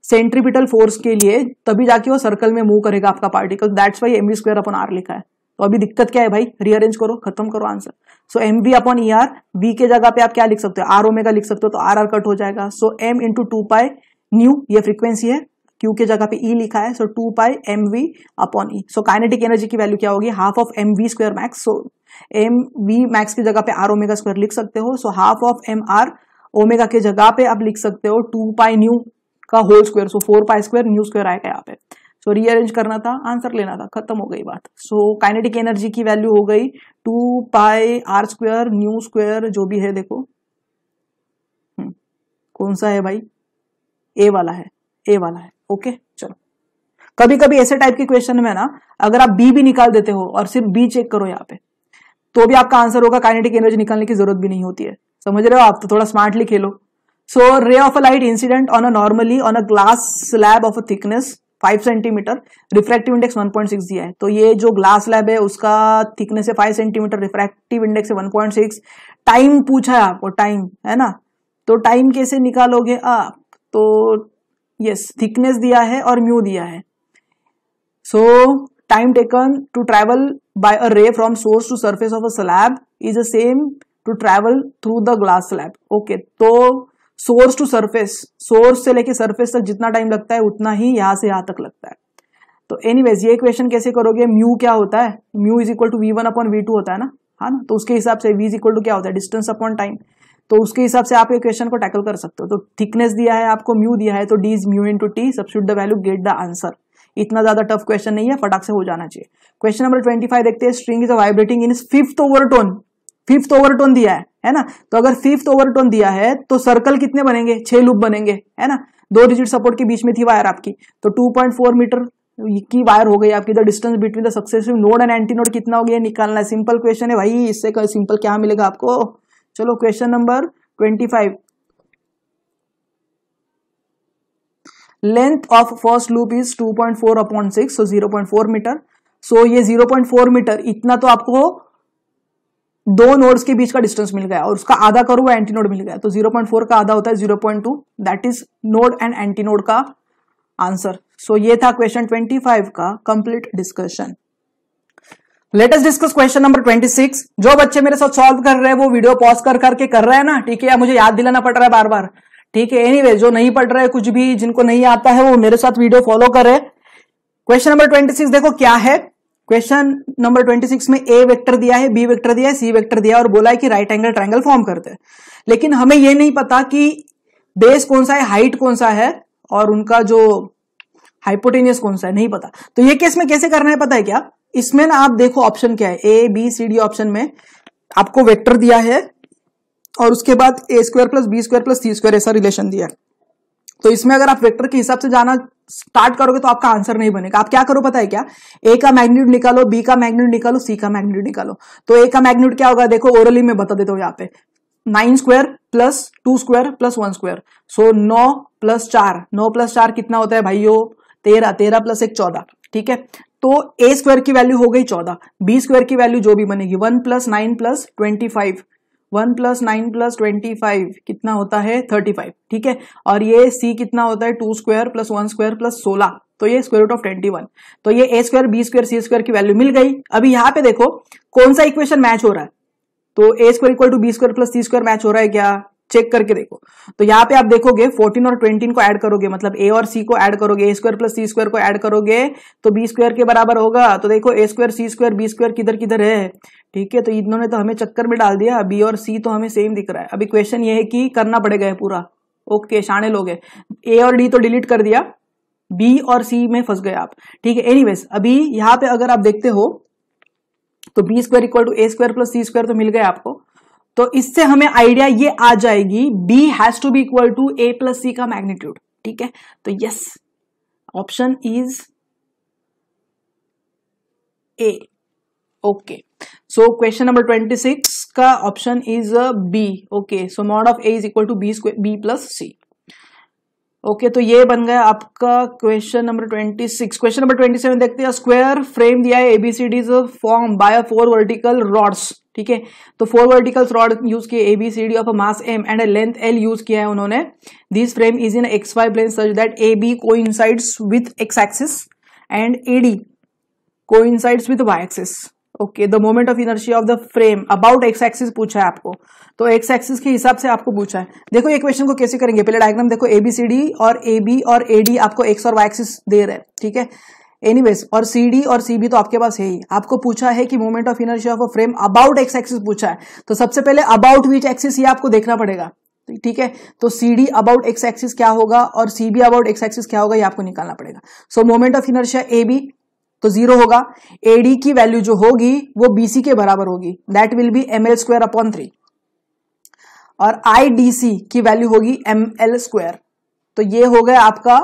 सेंट्रीपिटल फोर्स के लिए तभी जाके वो सर्कल में मूव करेगा आपका particle that's why M square upon R लिखा है तो अभी दिक्कत क्या है भाई रीअरेंज करो खत्म करो answer so M V upon E R V के जगह पे आप क्या लिख सकते हो आर ओमेगा लिख सकते हो तो आर आर कट हो जाएगा so M into two pi nu ये फ्रीक्वेंसी है क्यू के जगह पे ई e लिखा है so two pi M V upon E so kinetic energy की वैल्यू क्या होगी half of M V square max so M V max की जगह पे आर ओमेगा स्क्वायर लिख सकते हो so half of M R omega के जगह पे आप लिख सकते हो टू पाई न्यू का whole square so four pi square nu square आएगा यहाँ पे सो रीअरेंज करना था आंसर लेना था खत्म हो गई बात सो काइनेटिक एनर्जी की वैल्यू हो गई two pi R square nu square जो भी है देखो हम्म, कौन सा है भाई ए वाला है ए वाला है ओके चलो कभी कभी ऐसे टाइप के क्वेश्चन में ना अगर आप बी भी निकाल देते हो और सिर्फ बी चेक करो यहाँ पे तो भी आपका आंसर होगा काइनेटिक एनर्जी निकालने की जरूरत भी नहीं होती है समझ रहे हो आप तो थोड़ा स्मार्टली खेलो So ray of a light incident on a normally on a glass slab of a thickness 5 centimetre refractive index 1.6 दिया है तो ये जो ग्लास स्लैब है उसका थिकनेस है 5 सेंटीमीटर रिफ्रैक्टिव इंडेक्स है 1.6 टाइम पूछा है आपको टाइम है ना तो टाइम कैसे निकालोगे आप तो यस थिकनेस दिया है और म्यू दिया है so time taken to travel by a ray from source to surface of a slab is a same to travel through the glass slab okay तो सोर्स टू सरफेस सोर्स से लेके surface तक जितना time लगता है उतना ही यहां से यहां तक लगता है तो एनीवेज ये क्वेश्चन कैसे करोगे म्यू क्या होता है mu is equal to V one upon V two होता है ना हाँ ना तो उसके हिसाब से वी इज इक्वल टू क्या होता है डिस्टेंस अपॉन टाइम तो उसके हिसाब से आप ये क्वेश्चन को टैकल कर सकते हो तो थिकनेस दिया है आपको म्यू दिया है तो D is mu into T should the value get the answer इतना ज्यादा टफ क्वेश्चन नहीं है फटाक से हो जाना चाहिए क्वेश्चन नंबर ट्वेंटी फाइव देखते हैं string is vibrating in fifth overtone fifth overtone दिया है है ना तो अगर फिफ्थ ओवरटोन दिया है तो सर्कल कितने बनेंगे छह लूप बनेंगे है ना दो डिजिट सपोर्ट के बीच में थी वायर आपकी तो 2.4 मीटर की वायर हो गई आपकी the distance between the successive node and anti node कितना हो गया निकालना है सिंपल क्वेश्चन है भाई इससे सिंपल क्या मिलेगा आपको चलो question number twenty five length of first loop is 2.4 upon six so 0.4 metre so ये 0.4 मीटर इतना तो आपको दो नोड्स के बीच का डिस्टेंस मिल गया और उसका आधा करो वो एंटी नोड मिल गया तो 0.4 का आधा होता है 0.2 that is node and anti node का आंसर सो so, ये था क्वेश्चन 25 का complete discussion latest discuss question number 26 जो बच्चे मेरे साथ सॉल्व कर रहे हैं वो वीडियो पॉज कर करके कर रहे हैं ना ठीक है या मुझे याद दिलाना पड़ रहा है बार बार ठीक है एनी जो नहीं पढ़ रहे कुछ भी जिनको नहीं आता है वो मेरे साथ वीडियो फॉलो करे क्वेश्चन नंबर ट्वेंटी देखो क्या है क्वेश्चन नंबर 26 में ए वेक्टर दिया है बी वेक्टर दिया है सी वेक्टर दिया और बोला है कि राइट एंगल ट्रायंगल फॉर्म करते हैं लेकिन हमें यह नहीं पता कि बेस कौन सा है हाइट कौन सा है और उनका जो हाइपोटेनियस कौन सा है नहीं पता तो ये केस में कैसे करना है पता है क्या इसमें ना आप देखो ऑप्शन क्या है A B C D option में आपको वेक्टर दिया है और उसके बाद A square plus B square plus C square ऐसा रिलेशन दिया है तो इसमें अगर आप वेक्टर के हिसाब से जाना स्टार्ट करोगे तो आपका आंसर नहीं बनेगा आप क्या करो पता है क्या ए का मैग्नीट्यूड निकालो बी का मैग्नीट्यूड निकालो सी का मैग्नीट्यूड निकालो तो ए का मैग्नीट्यूड क्या होगा देखो ओरली में बता देता हूं यहाँ पे nine square plus two square plus one square so नौ प्लस चार नौ प्लस चार कितना होता है भाइयों तेरह तेरह प्लस एक चौदह ठीक है तो ए स्क्वायर की वैल्यू हो गई चौदह बी स्क्वायर की वैल्यू जो भी बनेगी one plus nine plus twenty five one plus nine plus twenty five कितना होता है थर्टी फाइव ठीक है और ये सी कितना होता है two square plus one square plus सोलह तो ये square root of twenty one तो ये A square B square C square की वैल्यू मिल गई अभी यहाँ पे देखो कौन सा इक्वेशन मैच हो रहा है तो A square equal to B square plus C square match हो रहा है क्या चेक करके देखो तो यहाँ पे आप देखोगे 14 और 20 को ऐड करोगे मतलब ए और सी को ऐड करोगे A square plus C square को ऐड करोगे तो बी स्क्वायर के बराबर होगा तो देखो A square C square B square किधर किधर है ठीक है तो इन्होंने तो हमें चक्कर में डाल दिया बी और सी तो हमें सेम दिख रहा है अभी क्वेश्चन ये है कि करना पड़ेगा पूरा ओके शाणे लोग है ए और डी तो डिलीट कर दिया बी और सी में फंस गए आप ठीक है एनी अभी यहाँ पे अगर आप देखते हो तो B square equal to A square plus C square तो मिल गया आपको तो इससे हमें आइडिया ये आ जाएगी B has to be equal to A plus C का मैग्नीट्यूड ठीक है तो yes option is A okay so question number twenty six का option is B okay so mod of a is equal to B B plus C okay तो ये बन गया आपका question number twenty six question number twenty seven देखते हैं square frame दिया है ABCD form by four vertical rods ठीक है तो फोर वर्टिकल्स रॉड यूज किए A B C D of mass M and length L use किया है उन्होंने this frame is in X Y plane such that A B को coincides with X axis and A D को coincides with Y axis okay the moment of inertia of the frame about X axis पूछा है आपको तो x axis के हिसाब से आपको पूछा है देखो ये क्वेश्चन को कैसे करेंगे पहले डायग्राम देखो एबीसीडी और ए बी और ए डी आपको एक्स और वाई एक्सिस दे रहे हैं ठीक है एनीवेज और सी डी और सीबी तो आपके पास है ही आपको पूछा है कि moment of inertia of a frame about X axis पूछा है तो सबसे पहले अबाउट विच एक्सिस ये आपको देखना पड़ेगा ठीक है तो C D about X axis क्या होगा और CB B about X axis क्या होगा ये आपको निकालना पड़ेगा so moment of inertia A B तो जीरो होगा ए डी की वैल्यू जो होगी वो बी सी के बराबर होगी that will be M L square upon three और आई डी सी की वैल्यू होगी एम एल स्क्वायर तो ये हो गया आपका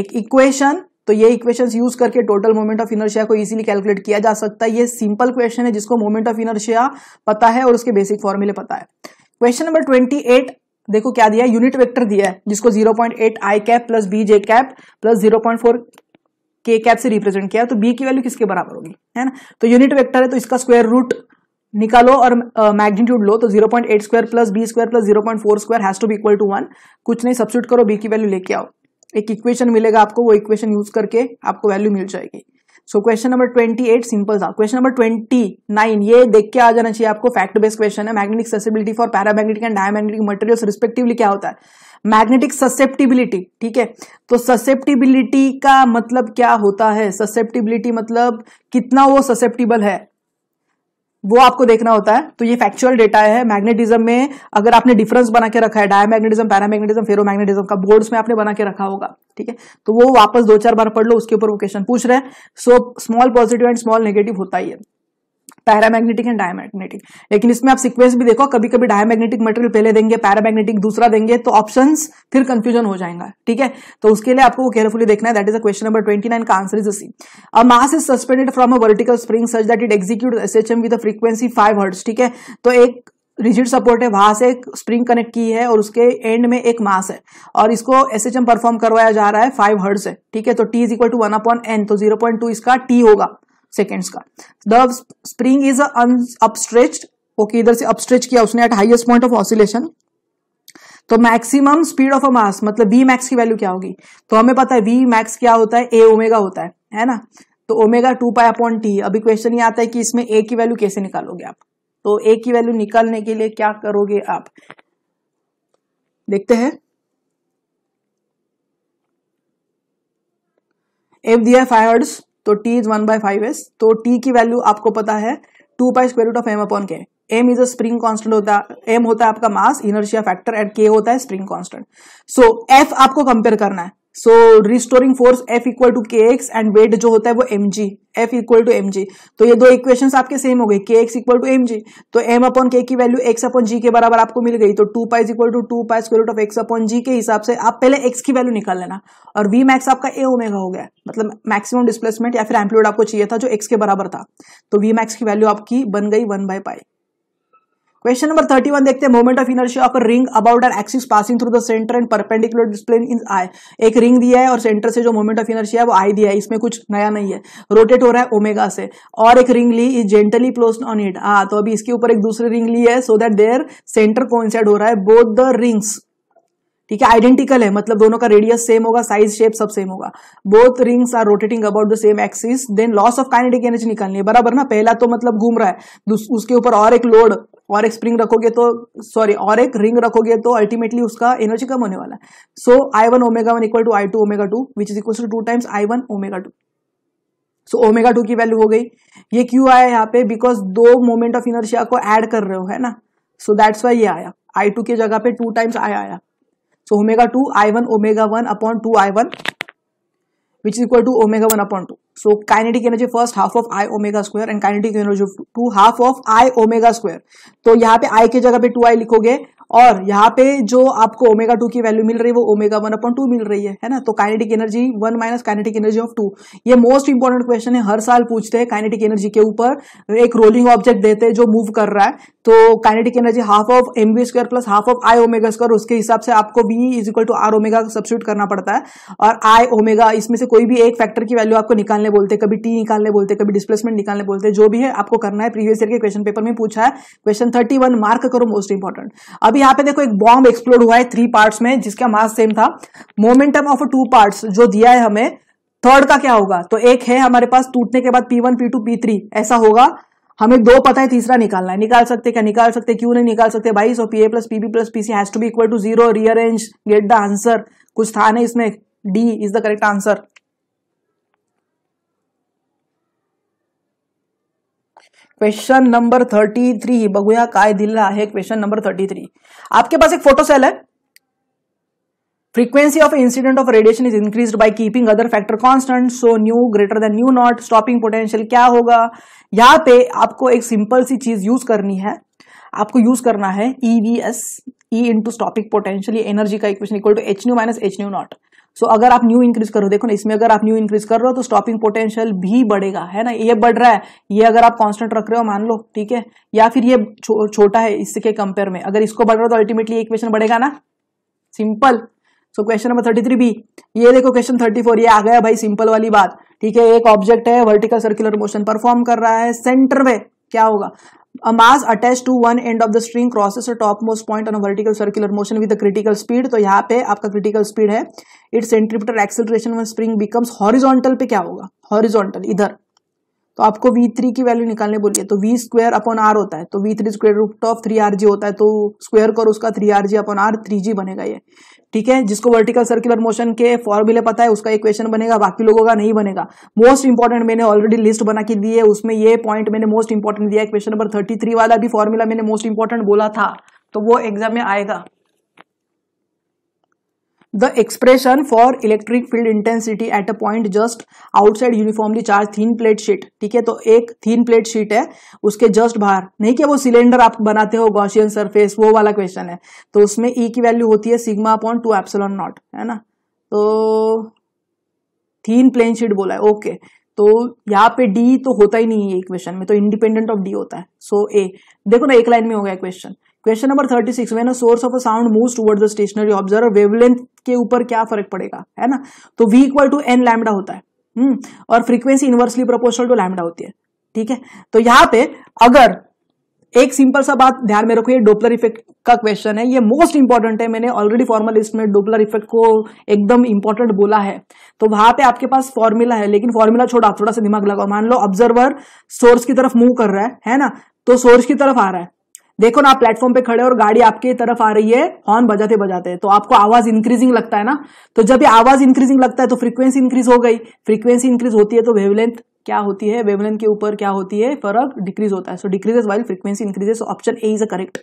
एक इक्वेशन तो ये इक्वेशन यूज करके टोटल मोमेंट ऑफ इनर्शिया को इजिली कैलकुलेट किया जा सकता है ये सिंपल क्वेश्चन है जिसको मोमेंट ऑफ इनर्शिया पता है और उसके बेसिक फॉर्मूले पता है क्वेश्चन नंबर ट्वेंटी देखो क्या दिया यूनिट वेक्टर दिया है जिसको 0.8 point I cap plus B J cap plus zero के कैप से रिप्रेजेंट किया तो बी की वैल्यू किसके बराबर होगी है ना तो यूनिट वेक्टर है तो इसका स्क्वायर रूट निकालो और मैग्नीट्यूड uh, लो तो 0.8 square plus B square plus zero point four square has to be equal to one कुछ नहीं सब्सिट्यूट करो बी की वैल्यू लेके आओ एक इक्वेशन मिलेगा आपको वो इक्वेशन यूज करके आपको वैल्यू मिल जाएगी so question number twenty eight simple था क्वेश्चन नंबर ट्वेंटी नाइन ये देख के आ जाना चाहिए आपको फैक्ट बेस्ड क्वेश्चन है magnetic susceptibility for paramagnetic and diamagnetic materials respectively क्या होता है मैग्नेटिक ससेप्टिबिलिटी ठीक है तो ससेप्टिबिलिटी का मतलब क्या होता है ससेप्टिबिलिटी मतलब कितना वो ससेप्टिबल है वो आपको देखना होता है तो ये फैक्चुअल डेटा है मैग्नेटिज्म में अगर आपने डिफरेंस बना के रखा है डायमैग्नेटिज्म पैरामैग्नेटिज्म मैग्नेटिज्म का बोर्ड्स में आपने बना के रखा होगा ठीक है तो वो वापस दो चार बार पढ़ लो उसके ऊपर वो क्वेश्चन पूछ रहे हैं so small positive and small negative होता ही है पैरामैग्नेटिक एंड डायमैग्नेटिक लेकिन इसमें आप सीक्वेंस भी देखो कभी कभी डायमैग्नेटिक मटेरियल पहले देंगे पैरामैग्नेटिक दूसरा देंगे तो ऑप्शन फिर कंफ्यूजन हो जाएगा ठीक है तो उसके लिए आपको केयरफुली देखना है that is a question number twenty nine का answer is C a mass is suspended from a vertical spring such that it execute S H M with frequency five hertz ठीक है तो एक रिजिड सपोर्ट है वहां से एक spring connect की है और उसके एंड में एक मास है और इसको एस एच एम परफॉर्म करवाया जा रहा है फाइव हर्ड से ठीक है तो T is equal to one upon N तो जीरो पॉइंट टू इसका टी होगा सेकेंड्स का the spring is upstretched okay इधर से अपस्ट्रेच किया उसने at highest point of oscillation तो maximum speed of a mass मतलब वी मैक्स की वैल्यू क्या होगी तो हमें पता है वी मैक्स क्या होता है ए ओमेगा होता है है ना तो omega two pi upon T अभी क्वेश्चन ये आता है कि इसमें ए की वैल्यू कैसे निकालोगे आप तो ए की वैल्यू निकालने के लिए क्या करोगे आप देखते हैं एफ दिया फाइव तो T is one by five S तो टी की वैल्यू आपको पता है two by square root of M upon K M is a spring constant होता है एम होता है आपका मास इनर्शिया फैक्टर एंड के होता है स्प्रिंग कॉन्स्टेंट सो एफ आपको कंपेयर करना है so restoring force F equal to K X and weight जो होता है वो M G F equal to M G तो ये दो इक्वेशन आपके सेम हो गए K X equal to M G तो एम अपॉन के की वैल्यू एक्स अपॉन जी के बराबर आपको मिल गई तो two pies equal to two pi square root of X upon G के हिसाब से आप पहले एक्स की वैल्यू निकाल लेना और वी मैक्स आपका ए ओमेगा हो गया मतलब मैक्सिमम डिस्प्लेसमेंट या फिर एम्पलोड आपको चाहिए था जो एक्स के बराबर था तो वी मैक्स की वैल्यू आपकी बन गई one by pi question number thirty one देखते हैं moment of inertia of ring about an axis passing through the centre and perpendicular this plane in I एक रिंग दिया है और सेंटर से जो मोमेंट ऑफ इनर्शिया है वो आई दिया है इसमें कुछ नया नहीं है रोटेट हो रहा है ओमेगा से और एक रिंग ली is gently placed on it हाँ तो अभी इसके ऊपर एक दूसरी रिंग ली है so that their centre coincide हो रहा है बोथ द रिंग्स ठीक है आइडेंटिकल है मतलब दोनों का रेडियस सेम होगा साइज शेप सब सेम होगा both rings are rotating about the same axis then loss of kinetic energy निकालनी है बराबर ना पहला तो मतलब घूम रहा है उसके ऊपर और एक लोड और एक स्प्रिंग रखोगे तो सॉरी और एक रिंग रखोगे तो अल्टीमेटली उसका एनर्जी कम होने वाला है so I one omega one equal to I two omega two which is equal to two times I one omega two so omega two की वैल्यू हो गई ये क्यों आया यहाँ पे बिकॉज दो मोमेंट ऑफ इनर्शिया को एड कर रहे हो है ना सो दैट्स वाई ये आया आई टू की जगह पे टू टाइम्स आई आया so omega two I one omega one upon two I one which is equal to omega one upon two so kinetic energy first half of I omega square and kinetic energy two half of I omega square तो यहाँ पे आई के जगह पे to आई लिखोगे और यहाँ पे जो आपको ओमेगा टू की वैल्यू मिल रही है वो ओमेगा वन अपॉन टू मिल रही है है ना तो kinetic energy one minus kinetic energy of two ये मोस्ट इंपॉर्टेंट क्वेश्चन है हर साल पूछते हैं काइनेटिक एनर्जी के ऊपर एक रोलिंग ऑब्जेक्ट देते हैं जो मूव कर रहा है तो kinetic energy half of M B square plus half of I omega square उसके हिसाब से आपको V is equal to R omega substitute करना पड़ता है और आई ओमेगा इसमें से कोई भी एक फैक्टर की वैल्यू आपको निकालने बोलते कभी टी निकालने बोलते कभी डिस्प्लेसमेंट निकालने बोलते जो भी है आपको करना है प्रीवियस ईयर के क्वेश्चन पेपर में पूछा है क्वेश्चन थर्टी मार्क करो मोस्ट इंपॉर्टेंट अभी यहाँ पे देखो एक बॉम्ब एक्सप्लोड हुआ है थ्री पार्ट्स में जिसका मास सेम था मोमेंटम ऑफ टू पार्ट्स जो दिया है हमें थर्ड का क्या होगा तो एक है हमारे पास टूटने के बाद पी वन पी ऐसा होगा हमें दो पता है तीसरा निकालना है निकाल सकते क्या निकाल सकते क्यों नहीं निकाल सकते भाई so P A plus PB plus PC has to be equal to zero rearrange get the answer कुछ था नहीं इसमें D is the correct answer question number thirty three बगूया का क्वेश्चन नंबर थर्टी थ्री आपके पास एक फोटो सेल है frequency of incident of radiation is increase by keeping other factor constant so nu greater than nu not stopping potential क्या होगा यहां पे आपको एक सिंपल सी चीज यूज करनी है आपको यूज करना है EVS E into stopping potential energy का equation equal to H nu minus H nu not so so, अगर आप न्यू इंक्रीज करो देखो ना इसमें अगर आप न्यू इंक्रीज कर रहे हो तो स्टॉपिंग पोटेंशियल भी बढ़ेगा है ना ये बढ़ रहा है ये अगर आप कांस्टेंट रख रहे हो मान लो ठीक है या फिर ये छो, छोटा है इसके कंपेयर में अगर इसको बढ़ रहा हो तो अल्टीमेटली क्वेश्चन बढ़ेगा ना simple so question number thirty three B ये देखो क्वेश्चन थर्टी फोर ये आ गया भाई सिंपल वाली बात ठीक है एक ऑब्जेक्ट है वर्टिकल सर्कुलर मोशन परफॉर्म कर रहा है सेंटर में क्या होगा A mass attached to one end of the string crosses a topmost point on a vertical circular motion with a critical speed. तो यहाँ पे आपका critical speed है its centripetal acceleration when spring becomes horizontal पे क्या होगा horizontal इधर तो आपको v3 की वैल्यू निकालने बोलिए तो वी स्क्वायर अपॉन आर होता है तो V three square root of three R G होता है तो स्क्वायर करो उसका three R G upon R three G बनेगा ये ठीक है जिसको वर्टिकल सर्कुलर मोशन के फॉर्मूले पता है उसका इक्वेशन बनेगा बाकी लोगों का नहीं बनेगा मोस्ट इंपॉर्टेंट मैंने ऑलरेडी लिस्ट बना के दी है उसमें ये पॉइंट मैंने मोस्ट इंपॉर्टेंट दिया क्वेश्चन नंबर थर्टी वाला भी फॉर्मूला मैंने मोस्ट इंपॉर्टेंट बोला था तो वो एग्जाम में आएगा the expression for electric field intensity at a point just outside uniformly charged thin plate sheet ठीक है तो एक thin plate sheet है उसके just बाहर नहीं क्या वो सिलेंडर आप बनाते हो गॉशियन सरफेस वो वाला क्वेश्चन है तो उसमें ई e की वैल्यू होती है sigma upon two epsilon not है ना तो थीन प्लेन शीट बोला है ओके okay. तो यहाँ पे डी तो होता ही नहीं है क्वेश्चन में तो इंडिपेंडेंट ऑफ डी होता है सो so, ए देखो ना एक लाइन में हो गया question question number thirty six when source of a sound move toward the stationary observe wavelength के ऊपर क्या फर्क पड़ेगा है ना तो V equal to N lambda होता है हम्म और frequency inversely proportional to lambda होती है ठीक है तो यहाँ पे अगर एक सिंपल सा बात ध्यान में रखो ये डोपलर इफेक्ट का क्वेश्चन है ये मोस्ट इंपॉर्टेंट है मैंने ऑलरेडी फॉर्मल लिस्ट में डोपलर इफेक्ट को एकदम इंपॉर्टेंट बोला है तो वहां पे आपके पास फॉर्मूला है लेकिन फॉर्मूला छोड़ा थोड़ा सा दिमाग लगाओ मान लो ऑब्जर्वर सोर्स की तरफ मूव कर रहा है है ना तो सोर्स की तरफ आ रहा है देखो ना आप प्लेटफॉर्म पे खड़े हो और गाड़ी आपकी तरफ आ रही है हॉर्न बजाते बजाते तो आपको आवाज इंक्रीजिंग लगता है ना तो जब ये आवाज इंक्रीजिंग लगता है तो फ्रीक्वेंसी इंक्रीज हो गई फ्रीक्वेंसी इंक्रीज होती है तो वेवलेंथ क्या होती है वेवलेंथ के ऊपर क्या होती है फर्क डिक्रीज होता है so decreases while frequency increases option A is a correct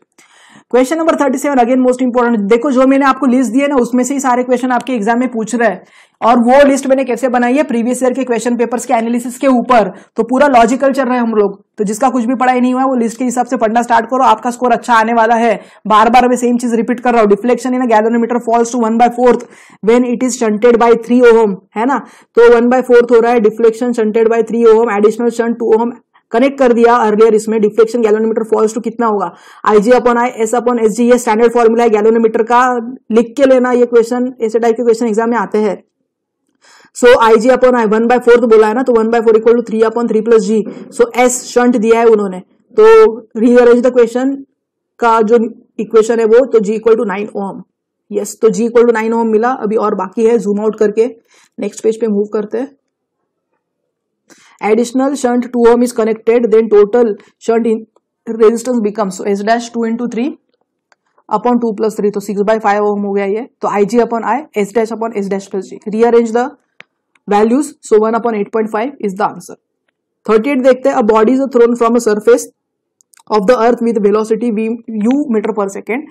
question number thirty seven again most important देखो जो मैंने आपको लिस्ट दिए ना उसमें से ही सारे क्वेश्चन आपके एग्जाम में पूछ रहे हैं और वो लिस्ट मैंने कैसे बनाई है प्रीवियस ईयर के क्वेश्चन पेपर्स के एनालिसिस के ऊपर तो पूरा लॉजिकल चल रहे हैं हम लोग तो जिसका कुछ भी पढ़ाई नहीं हुआ वो लिस्ट के हिसाब से पढ़ना स्टार्ट करो आपका स्कोर अच्छा आने वाला है बार बार मैं सेम चीज रिपीट कर रहा हूँ deflection in galvanometer falls to one by fourth when it is shunted by three ohm है ना तो वन बाय फोर्थ हो रहा है deflection shunted by three ohm additional shunt two ohm connect कर दिया अर्लियर इसमें डिफ्लेक्शन गैलोनोमीटर फॉल्स टू कितना होगा IG upon I S upon S G ये स्टैंडर्ड फॉर्मूला है गैलोनोमीटर का लिख के लेना ये क्वेश्चन ऐसे टाइप के क्वेश्चन एग्जाम में आते हैं so I G upon I one by fourth बोला है ना तो one by four equal to three upon three plus G so S shunt दिया है उन्होंने तो रीअरेंज द क्वेश्चन का जो इक्वेशन है वो तो G equal to nine ohm yes तो G equal to nine ohm मिला अभी और बाकी है जूम आउट करके नेक्स्ट पेज पे मूव करते हैं additional shunt 2 ohm is connected then total shunt resistance becomes so s dash 2 into 3 upon two plus three तो सिक्स बाई फाइव ओम हो गया ये तो I G upon I S dash upon S dash plus G rearrange the values so one upon eight point five is the answer thirty eight देखते हैं a body is thrown from a surface of the earth with velocity V U metre per second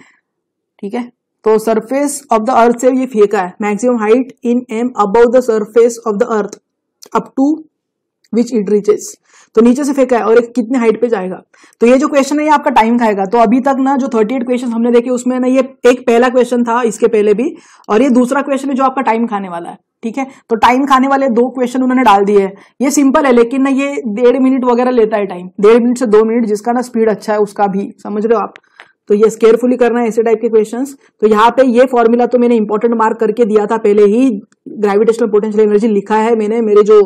ठीक है तो surface of the अर्थ से ये फेंका है maximum height in M above the surface of the earth up to which it reaches तो नीचे से फेंका है और एक कितने हाइट पे जाएगा तो ये जो क्वेश्चन है ये आपका टाइम खाएगा तो अभी तक ना जो 38 क्वेश्चन हमने देखे उसमें ना ये एक पहला क्वेश्चन था इसके पहले भी और ये दूसरा क्वेश्चन है जो आपका टाइम खाने वाला है ठीक है तो टाइम खाने वाले दो क्वेश्चन उन्होंने डाल दिए हैं ये सिंपल है लेकिन ना ये डेढ़ मिनट वगैरह लेता है टाइम डेढ़ मिनट से दो मिनट जिसका ना स्पीड अच्छा है उसका भी समझ रहे हो आप तो ये केयरफुली करना है ऐसे टाइप के क्वेश्चन तो यहाँ पे ये फॉर्मूला तो मैंने इंपॉर्टेंट मार्क करके दिया था पहले ही ग्रेविटेशनल पोटेंशियल एनर्जी लिखा है मैंने मेरे जो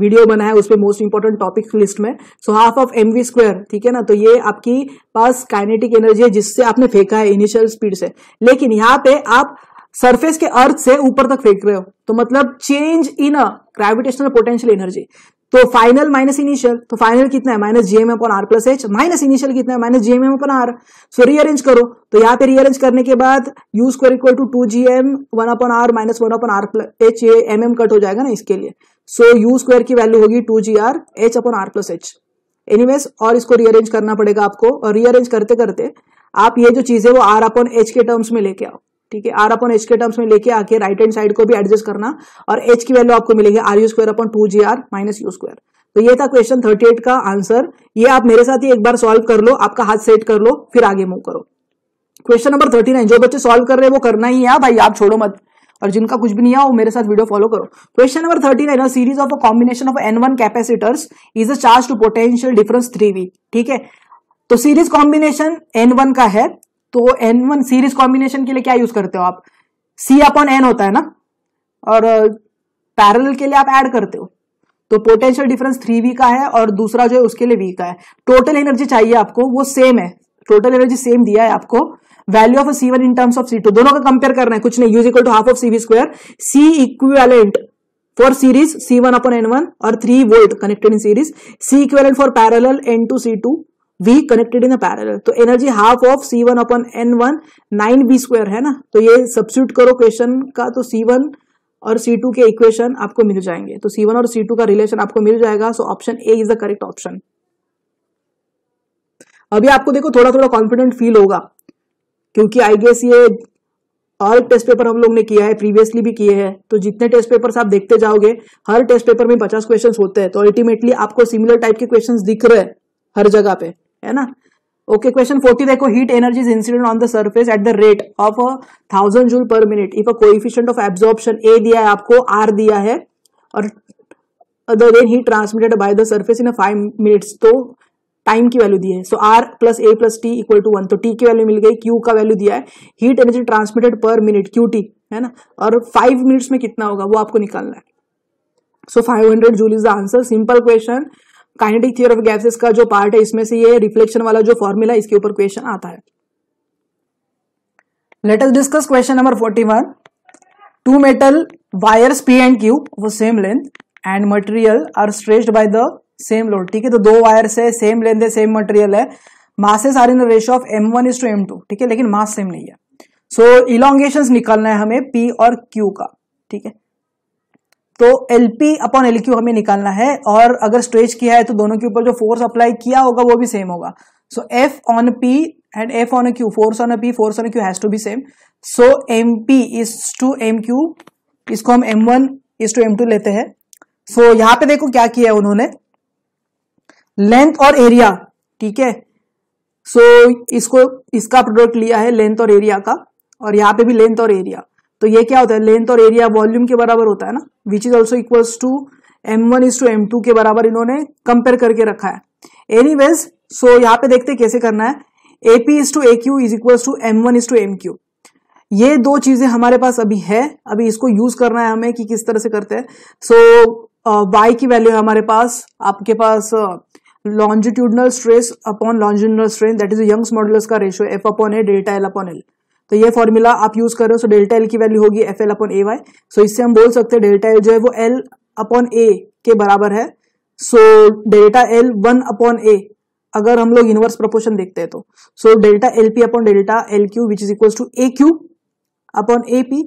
वीडियो बना है उसमें मोस्ट इंपॉर्टेंट टॉपिक लिस्ट में so half of M V square ठीक है ना तो ये आपकी पास काइनेटिक एनर्जी है जिससे आपने फेंका है इनिशियल स्पीड से लेकिन यहाँ पे आप सरफेस के अर्थ से ऊपर तक फेंक रहे हो तो मतलब change in a gravitational potential energy तो फाइनल माइनस इनिशियल तो फाइनल कितना है minus GM upon R plus H minus initial कितना है minus GM upon R so rearrange करो तो यहाँ पे रीअरेंज करने के बाद U square equal to two G M one upon R minus one upon R plus H ये एम एम कट हो जाएगा ना इसके लिए सो यू स्क्वायर की वैल्यू होगी two G R H upon R plus H anyways और इसको रीअरेंज करना पड़ेगा आपको और रीअरेंज करते करते आप ये जो चीज है वो आर अपॉन एच के टर्म्स में लेके आओ ठीक है आर अपन एच के टर्म्स में लेके आके राइट हैंड साइड को भी एडजस्ट करना और एच की वैल्यू आपको मिलेगी R U square upon two G R minus U square तो ये था क्वेश्चन एट का आंसर ये आप मेरे साथ ही एक बार सॉल्व कर लो आपका हाथ सेट कर लो फिर आगे मूव करो क्वेश्चन नंबर थर्टी नाइन जो बच्चे सॉल्व कर रहे हैं वो करना ही है हाँ भाई आप छोड़ो मत और जिनका कुछ भी नहीं है वो मेरे साथ वीडियो फॉलो करो question number thirty nine series of a combination of N one capacitors is a charge to potential difference three ठीक है तो सीरीज कॉम्बिनेशन एन वन का है तो एन वन सीरीज कॉम्बिनेशन के लिए क्या यूज करते हो आप सी अपॉन एन होता है ना और पैरल uh, के लिए आप ऐड करते हो तो पोटेंशियल डिफरेंस थ्री वी का है और दूसरा जो है उसके लिए वी का है टोटल एनर्जी चाहिए आपको वो सेम है टोटल एनर्जी सेम दिया है आपको value of C one in terms of C two दोनों का कंपेयर करना है कुछ नहीं use equal to half of V square C equivalent for series C one upon N one और three volt connected in series C equivalent for parallel N two C two V connected in a parallel तो energy half of C one upon N one nine B square है ना तो ये substitute करो question का तो सी one और सी to के इक्वेशन आपको मिल जाएंगे तो सी वन और सी टू का रिलेशन आपको मिल जाएगा so option A is the correct option अभी आपको देखो थोड़ा थोड़ा कॉन्फिडेंट फील होगा क्योंकि आई गेस ये और टेस्ट पेपर हम लोग ने किया है प्रीवियसली भी किए हैं तो जितने टेस्ट पेपर आप देखते जाओगे हर टेस्ट पेपर में पचास क्वेश्चन होते हैं तो अल्टीमेटली आपको सिमिलर टाइप के क्वेश्चन दिख रहे हैं हर जगह पे है ना ओके क्वेश्चन फोर्टी देखो heat energy incident on the surface at the rate of a thousand joule per minute if a coefficient of absorption A दिया है आपको आर दिया है और the rain heat transmitted by the surface in five minutes तो time की value दी है so R plus A plus T equal to one तो टी की वैल्यू मिल गई क्यू का वैल्यू दिया है heat energy transmitted per minute Q T है ना और फाइव मिनट्स में कितना होगा वो आपको निकालना है so five hundred joule is the answer simple question kinetic theory of gases का जो पार्ट है इसमें से ये रिफ्लेक्शन वाला जो फॉर्मूला इसके ऊपर क्वेश्चन आता है let us discuss question number 41 two metal wires P and Q वो same length and material are stressed by the same load ठीक है तो दो वायर्स है सेम लेंथ है सेम मटेरियल है masses are in the ratio of M one is to M two ठीक है लेकिन मास सेम नहीं है सो so, इलोंगेशन निकालना है हमें पी और क्यू का ठीक है तो L P upon L Q हमें निकालना है और अगर स्ट्रेच किया है तो दोनों के ऊपर जो फोर्स अप्लाई किया होगा वो भी सेम होगा so F on P and F on Q force on P force on Q has to be same so M P is to M Q इसको हम M one is to M two लेते हैं सो so, यहां पे देखो क्या किया है उन्होंने लेंथ और एरिया ठीक है सो so, इसको इसका प्रोडक्ट लिया है लेंथ और एरिया का और यहां पे भी लेंथ और एरिया तो ये क्या होता है लेंथ और एरिया वॉल्यूम के बराबर होता है ना which is also equals to M one is to M two के बराबर इन्होंने कंपेयर करके रखा है एनी वेज सो यहाँ पे देखते कैसे करना है AP is to A Q is equal to M one is to M Q ये दो चीजें हमारे पास अभी है अभी इसको यूज करना है हमें कि किस तरह से करते हैं सो वाई uh, की वैल्यू है हमारे पास आपके पास longitudinal stress upon longitudinal strain that is Young's modulus का ratio F upon A delta L upon L तो ये फॉर्मूला आप यूज कर रहे हो सो डेल्टा एल की वैल्यू होगी F L upon A Y so इससे हम बोल सकते हैं डेल्टा एल जो है वो एल अपॉन ए के बराबर है so delta L one upon A अगर हम लोग इनवर्स प्रपोर्शन देखते हैं तो so delta L P upon delta L Q which is equal to A Q upon A P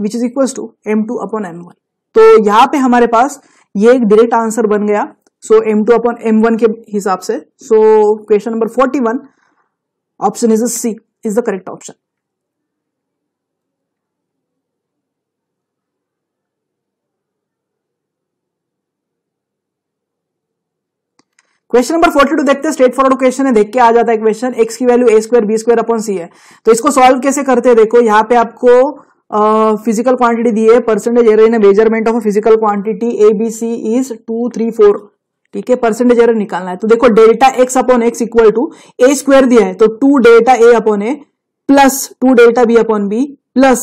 which is equal to M two upon M one तो यहाँ पे हमारे पास ये एक डायरेक्ट आंसर बन गया so M two upon M one के हिसाब से so question number forty one option is C is the correct option. Question number forty two देखते हैं स्ट्रेट फॉरवर्ड क्वेश्चन है देख के आ जाता है क्वेश्चन एक्स की value A square B square upon C है तो इसको सॉल्व कैसे करते हैं देखो यहाँ पे आपको फिजिकल क्वांटिटी दी है percentage error in measurement of physical quantity A B C is two three four ठीक है परसेंटेज एरर निकालना है तो देखो delta X upon X equal to A square दिया है तो two delta A upon A plus two delta B upon B plus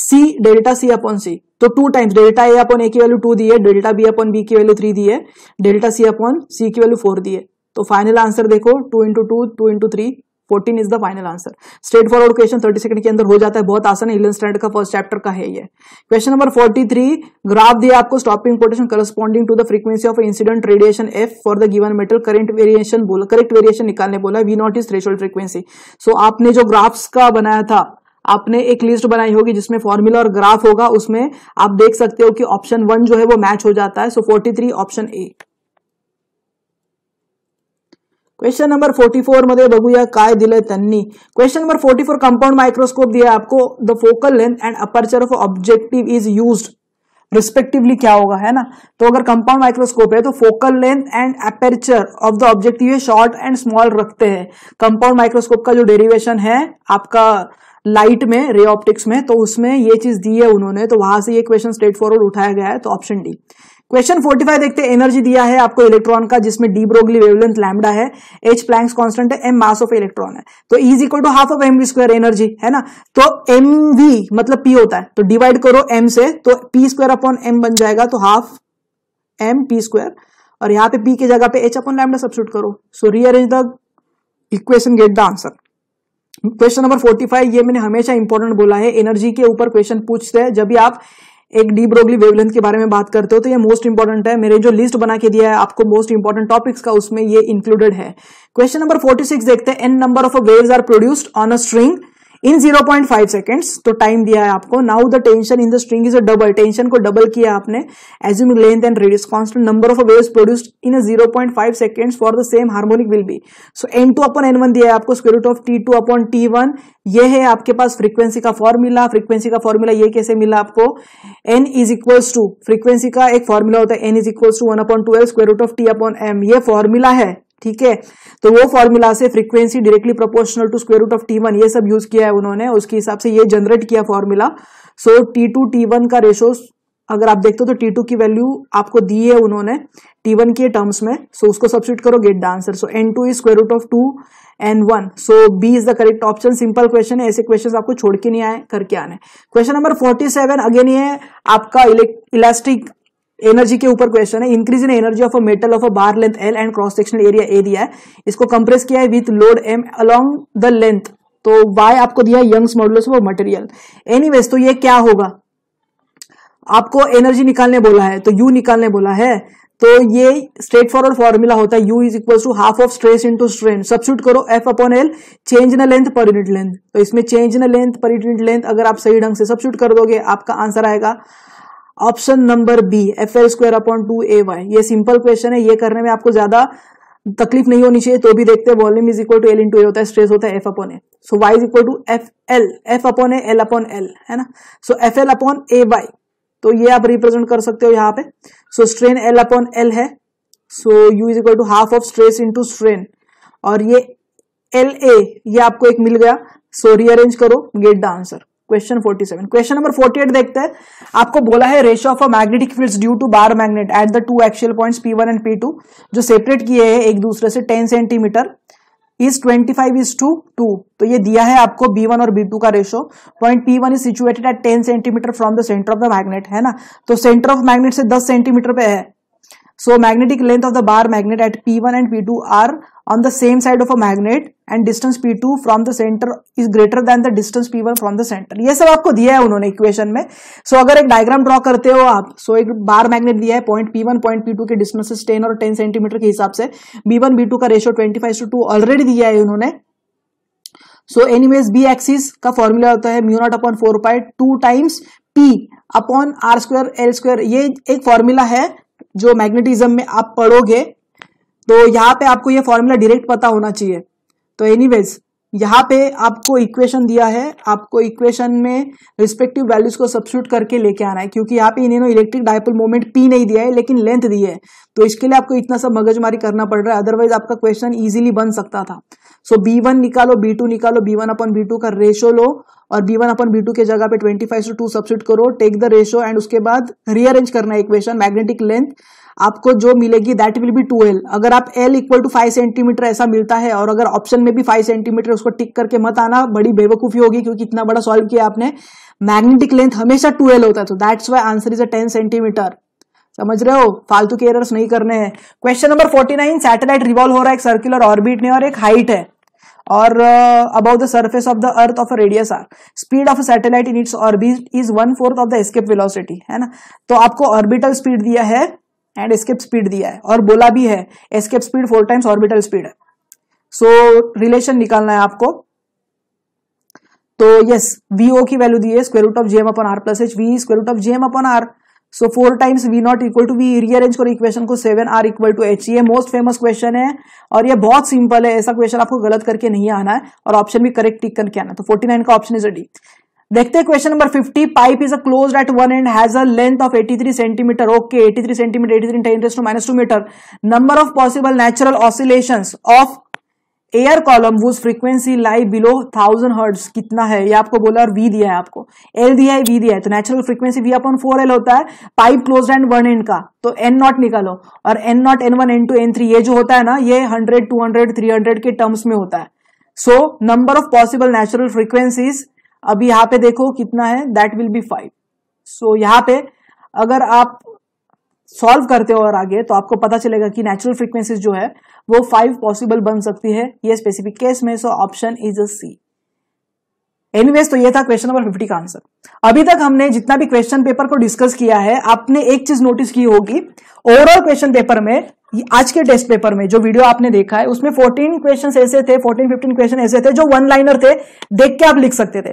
C delta C upon C तो two times delta A upon A की value two दी है delta B upon B की value three दी है delta C upon सी की value four दी है तो फाइनल आंसर देखो two into two two into three fourteen is the final answer straightforward question thirty second के अंदर हो जाता है बहुत आसान है इलेवन स्टैंड का फर्स्ट चैप्टर का है ये question number forty three graph दिया आपको स्टॉपिंग पोटेशन corresponding to the frequency of incident radiation F for the given metal current variation बोला करेक्ट वेरिएशन निकालने बोला V naught is threshold frequency so आपने जो ग्राफ्स का बनाया था आपने एक लिस्ट बनाई होगी जिसमें फॉर्मूला और ग्राफ होगा उसमें आप देख सकते हो कि ऑप्शन वन जो है वो मैच हो जाता है so forty three option A question number forty four मध्ये बघूया काय दिलंय त्यांनी question number forty four compound microscope दिया आपको the focal length and aperture of objective is use respectively क्या होगा है ना तो अगर कंपाउंड माइक्रोस्कोप है तो focal length and aperture of the objective ये शॉर्ट एंड स्मॉल रखते हैं कंपाउंड माइक्रोस्कोप का जो डेरिवेशन है आपका लाइट में रे ऑप्टिक्स में तो उसमें ये चीज दी है उन्होंने तो वहां से ये क्वेश्चन स्ट्रेट फॉरवर्ड उठाया गया है तो ऑप्शन डी क्वेश्चन 45 देखते हैं एनर्जी दिया है आपको इलेक्ट्रॉन का जिसमें डी ब्रोगली वेवलेंथ लैम्डा है एच प्लैंक्स कांस्टेंट है एम मास ऑफ इलेक्ट्रॉन है तो is equal to half of M square energy है ना तो एम वी मतलब पी होता है तो डिवाइड करो एम से तो पी स्क्वायर अपॉन एम बन जाएगा तो हाफ एम पी स्क्वायर और यहाँ पे पी के जगह पे एच अपॉन लैमडा सब्सिट्यूट करो so rearrange the equation get the answer question number 45 ये मैंने हमेशा इंपॉर्टेंट बोला है एनर्जी के ऊपर क्वेश्चन पूछते हैं जब भी आप एक डी ब्रोगली वेवलेंथ के बारे में बात करते हो तो ये मोस्ट इंपॉर्टेंट है मेरे जो लिस्ट बना के दिया है आपको मोस्ट इंपॉर्टेंट टॉपिक्स का उसमें ये इंक्लूडेड है क्वेश्चन नंबर फोर्टी सिक्स देखते हैं N number of waves are produced on a string in 0.5 seconds तो टाइम दिया है आपको now the tension in the string is a double tension को डबल किया आपने assuming length and radius constant number of waves produced in zero point five seconds for the same harmonic will be so N two upon N one दिया है आपको square root of T two upon T one ये है आपके पास frequency का formula frequency का formula ये कैसे मिला आपको N is equals to frequency का एक फॉर्मूला होता है N is equals to one upon two L square root of T upon M ये फॉर्मूला है ठीक है तो वो फॉर्मूला से frequency directly proportional to square root of T one ये सब यूज किया है उन्होंने उसके हिसाब से ये जनरेट किया formula so T two T one का रेशो अगर आप देखते हो तो टी टू की वैल्यू आपको दी है उन्होंने टी वन के टर्म्स में सो so उसको सब्सिट करो get the answer so N two is square root of two N one so B is the correct option simple question है ऐसे क्वेश्चन आपको छोड़ के नहीं आए करके आने question number forty seven again ये आपका इलास्टिक एनर्जी के ऊपर क्वेश्चन है increase in energy of a metal of a bar length L and cross sectional area A दिया है इसको कंप्रेस किया है with load M along the length तो वाई आपको दिया है Young's modulus of material any तो ये क्या होगा आपको एनर्जी निकालने बोला है तो यू निकालने बोला है तो ये स्ट्रेट फॉरवर्ड फॉर्मूला होता है U is equal to half of stress into strain substitute करो F upon L change in length per unit length तो इसमें change in length per unit length अगर आप सही ढंग से सब्सिट्यूट कर दोगे आपका आंसर आएगा option number B F L square upon two A Y ये सिंपल क्वेश्चन है ये करने में आपको ज्यादा तकलीफ नहीं होनी चाहिए तो भी देखते हैं volume is equal to L into A होता है स्ट्रेस होता है F upon A so Y is equal to F L F upon A L upon L है ना so F L upon A Y तो ये आप रिप्रेजेंट कर सकते हो यहाँ पे so strain L upon L है so U is equal to half of stress into strain और ये एल ए ये आपको एक मिल गया सो रीअरेंज करो get the answer question 47 question number 48 देखते हैं आपको बोला है ratio of a magnetic fields due to bar magnet at the two axial points one and P two जो सेपरेट किए हैं एक दूसरे से 10 centimetre is 25 is to two तो ये दिया है आपको बी वन और बी टू का ratio point P one is situated eight 10 centimetre from the centre of the magnet है ना तो सेंटर ऑफ मैग्नेट से 10 सेंटीमीटर पे है so magnetic length of the bar magnet at P one and P two are on the same side of a of and distance P two from the centre is greater greater the distance P one from the centre ये सब आपको दिया है उन्होंने equation में सो so, अगर एक diagram draw करते हो आप सो so, एक बार मैग्नेट दिया है point P one point P two के डिस्टेंसेस टेन और टेन सेंटीमीटर के हिसाब से बी वन बी टू का ratio twenty five to two already दिया है उन्होंने सो एनीवेज बी एक्सिस का फॉर्मूला होता है mu naught upon four pi two times P upon R square L square ये एक फॉर्मूला है जो मैग्नेटिज्म में आप पढ़ोगे तो यहाँ पे आपको ये फॉर्मूला डायरेक्ट पता होना चाहिए तो एनीवेज यहाँ पे आपको इक्वेशन दिया है आपको इक्वेशन में रिस्पेक्टिव वैल्यूज को सब्सिट्यूट करके लेके आना है क्योंकि यहाँ पे इन्होंने इलेक्ट्रिक डायपोल मोमेंट पी नहीं दिया है लेकिन लेंथ दी है तो इसके लिए आपको इतना सब मगजमारी करना पड़ रहा है अदरवाइज आपका क्वेश्चन इजिली बन सकता था सो बी वन निकालो बी टू निकालो B one upon B two का रेशो लो और B one upon B two के जगह पे ट्वेंटी फाइव टू सब्सिट करो टेक द रेशो एंड उसके बाद रीअरेंज करना है इक्वेशन मैग्नेटिक लेंथ आपको जो मिलेगी that will be two L अगर आप L equal to five centimetre ऐसा मिलता है और अगर ऑप्शन में भी फाइव सेंटीमीटर उसको टिक करके मत आना बड़ी बेवकूफी होगी क्योंकि इतना बड़ा सॉल्व किया आपने मैग्नेटिक लेंथ हमेशा टू होता है तो that's why answer is a ten centimetre समझ रहे हो फालतू के एरर्स नहीं करने हैं question number forty nine satellite revolve हो रहा है एक सर्कुलर ऑर्बिट में और एक हाइट है और about the surface of the earth of radius R speed of satellite in its orbit is one fourth of the escape velocity है ना तो आपको ऑर्बिटल स्पीड दिया है एंड स्केप स्पीड दिया है और बोला भी है escape speed four times orbital speed है सो so, रिलेशन निकालना है आपको तो यस वी ओ की वैल्यू दी है square root of GM upon R plus H v square root of GM upon R so four times v nought equal to v rearrange करो equation को seven R equal to H ये most famous question है और ये बहुत simple है ऐसा question आपको गलत करके नहीं आना है और ऑप्शन भी करेक्ट टिक करके आना तो फोर्टी नाइन का ऑप्शन इज डी देखते हैं question number 50 pipe is a closed at one end has a length of 83 centimetre okay 83 centimetre 83 three interest minus two metre number of possible natural oscillations of air column whose frequency lie below thousand hertz कितना है ये आपको बोला और we दिया है आपको L दिया है वी दिया है तो natural frequency v upon four L होता है pipe closed end one end का तो एन नॉट निकालो और n nought n one n two n three ये जो होता है ना ये hundred two hundred three hundred के टर्म्स में होता है so number of possible natural frequencies अब यहाँ पे देखो कितना है that will be five so यहाँ पे अगर आप सॉल्व करते हो और आगे तो आपको पता चलेगा कि नेचुरल फ्रीक्वेंसीज जो है वो फाइव पॉसिबल बन सकती है ये स्पेसिफिक केस में so option is a C anyways तो ये था क्वेश्चन नंबर फिफ्टी का आंसर अभी तक हमने जितना भी क्वेश्चन पेपर को डिस्कस किया है आपने एक चीज नोटिस की होगी ओवरऑल क्वेश्चन पेपर में आज के टेस्ट पेपर में जो वीडियो आपने देखा है उसमें 14 क्वेश्चन ऐसे थे 14 15 क्वेश्चन ऐसे थे जो वन लाइनर थे देख के आप लिख सकते थे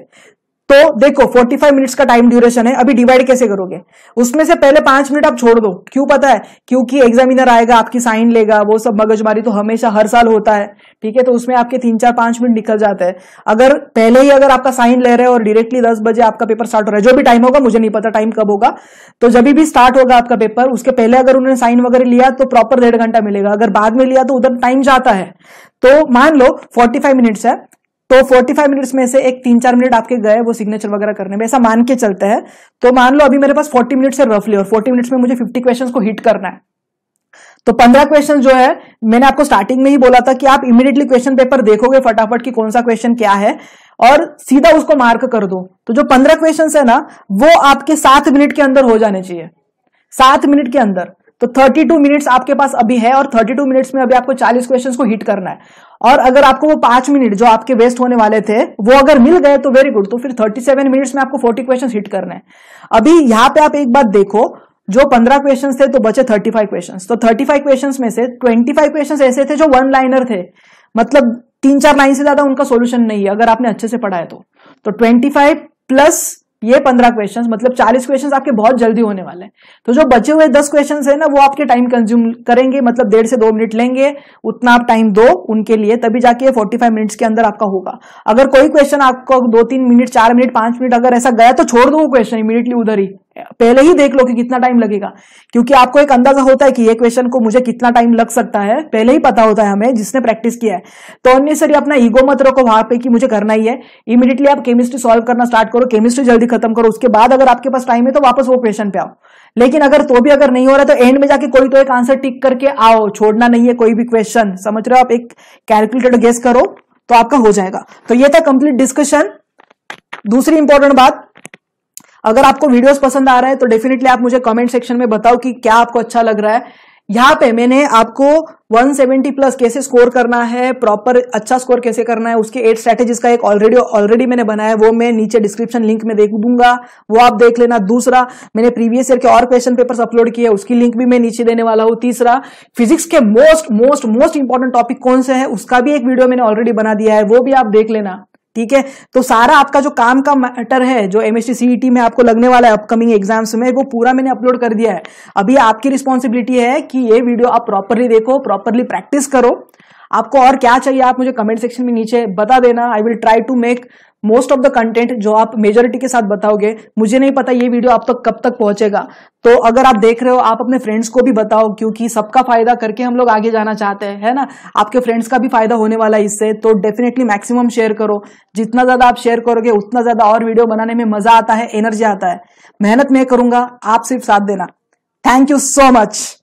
तो देखो 45 मिनट्स का टाइम ड्यूरेशन है अभी डिवाइड कैसे करोगे उसमें से पहले पांच मिनट आप छोड़ दो क्यों पता है क्योंकि एग्जामिनर आएगा आपकी साइन लेगा वो सब मगजमारी तो हमेशा हर साल होता है ठीक है तो उसमें आपके तीन चार पांच मिनट निकल जाते हैं अगर पहले ही अगर आपका साइन ले रहे हो और डायरेक्टली दस बजे आपका पेपर स्टार्ट हो रहा है जो भी टाइम होगा मुझे नहीं पता टाइम कब होगा तो जब भी स्टार्ट होगा आपका पेपर उसके पहले अगर उन्होंने साइन वगैरह लिया तो प्रॉपर डेढ़ घंटा मिलेगा अगर बाद में लिया तो उधर टाइम जाता है तो मान लो 45 मिनट्स है तो 45 मिनट्स में से एक तीन चार मिनट आपके गए वो सिग्नेचर वगैरह करने में ऐसा मान के चलते हैं तो मान लो अभी मेरे पास 40 मिनट्स है रफली और 40 मिनट्स में मुझे 50 क्वेश्चंस को हिट करना है तो 15 क्वेश्चन जो है मैंने आपको स्टार्टिंग में ही बोला था कि आप इमीडिएटली क्वेश्चन पेपर देखोगे फटाफट कि कौन सा क्वेश्चन क्या है और सीधा उसको मार्क कर दो तो जो पंद्रह क्वेश्चन है ना वो आपके सात मिनट के अंदर हो जाने चाहिए सात मिनट के अंदर तो 32 मिनट्स आपके पास अभी है और 32 मिनट्स में अभी आपको 40 क्वेश्चंस को हिट करना है और अगर आपको वो पांच मिनट जो आपके वेस्ट होने वाले थे वो अगर मिल गए तो वेरी गुड तो फिर 37 मिनट्स में आपको 40 क्वेश्चन हिट करना है अभी यहां पे आप एक बात देखो जो 15 क्वेश्चन थे तो बचे 35 क्वेश्चन तो थर्टी क्वेश्चन में से ट्वेंटी क्वेश्चन ऐसे थे जो वन लाइनर थे मतलब तीन चार लाइन से ज्यादा उनका सोल्यूशन नहीं है अगर आपने अच्छे से पढ़ाया तो तो, तो फाइव प्लस ये पंद्रह क्वेश्चन मतलब चालीस क्वेश्चन आपके बहुत जल्दी होने वाले हैं तो जो बचे हुए दस क्वेश्चंस है ना वो आपके टाइम कंज्यूम करेंगे मतलब डेढ़ से दो मिनट लेंगे उतना आप टाइम दो उनके लिए तभी जाके फोर्टी फाइव मिनट्स के अंदर आपका होगा अगर कोई क्वेश्चन आपको दो तीन मिनट चार मिनट पांच मिनट अगर ऐसा गया तो छोड़ दो क्वेश्चन इमीडिएटली उधर ही पहले ही देख लो कि कितना टाइम लगेगा क्योंकि आपको एक अंदाजा होता है कि ये क्वेश्चन को मुझे कितना टाइम लग सकता है पहले ही पता होता है हमें जिसने प्रैक्टिस किया है तो सर अपना ईगो मत रखो वहां पे कि मुझे करना ही है इमीडिएटली आप केमिस्ट्री सॉल्व करना स्टार्ट करो केमिस्ट्री जल्दी खत्म करो उसके बाद अगर आपके पास टाइम है तो वापस वो क्वेश्चन पे आओ लेकिन अगर तो भी अगर नहीं हो रहा तो एंड में जाके कोई तो एक आंसर टिक करके आओ छोड़ना नहीं है कोई भी क्वेश्चन समझ रहे हो आप एक कैलकुलेटेड गेस करो तो आपका हो जाएगा तो ये था कंप्लीट डिस्कशन दूसरी इंपॉर्टेंट बात अगर आपको वीडियोस पसंद आ रहा है तो डेफिनेटली आप मुझे कमेंट सेक्शन में बताओ कि क्या आपको अच्छा लग रहा है यहाँ पे मैंने आपको 170 प्लस कैसे स्कोर करना है प्रॉपर अच्छा स्कोर कैसे करना है उसके एट स्ट्रैटेजीज का एक ऑलरेडी ऑलरेडी मैंने बनाया है वो मैं नीचे डिस्क्रिप्शन लिंक में देख दूंगा वो आप देख लेना दूसरा मैंने प्रीवियस ईयर के और क्वेश्चन पेपर्स अपलोड किए उसकी लिंक भी मैं नीचे देने वाला हूँ तीसरा फिजिक्स के most most most important topic कौन से है उसका भी एक वीडियो मैंने ऑलरेडी बना दिया है वो भी आप देख लेना ठीक है तो सारा आपका जो काम का मैटर है जो एमएससी सीईटी e में आपको लगने वाला है अपकमिंग एग्जाम्स में वो पूरा मैंने अपलोड कर दिया है अभी आपकी रिस्पॉन्सिबिलिटी है कि ये वीडियो आप प्रॉपरली देखो प्रॉपरली प्रैक्टिस करो आपको और क्या चाहिए आप मुझे कमेंट सेक्शन में नीचे बता देना I will try to make most of the content जो आप मेजोरिटी के साथ बताओगे मुझे नहीं पता ये वीडियो आप तक कब तक पहुंचेगा तो अगर आप देख रहे हो आप अपने फ्रेंड्स को भी बताओ क्योंकि सबका फायदा करके हम लोग आगे जाना चाहते हैं है ना आपके फ्रेंड्स का भी फायदा होने वाला है इससे तो डेफिनेटली मैक्सिमम शेयर करो जितना ज्यादा आप शेयर करोगे उतना ज्यादा और वीडियो बनाने में मजा आता है एनर्जी आता है मेहनत मैं करूंगा आप सिर्फ साथ देना थैंक यू सो मच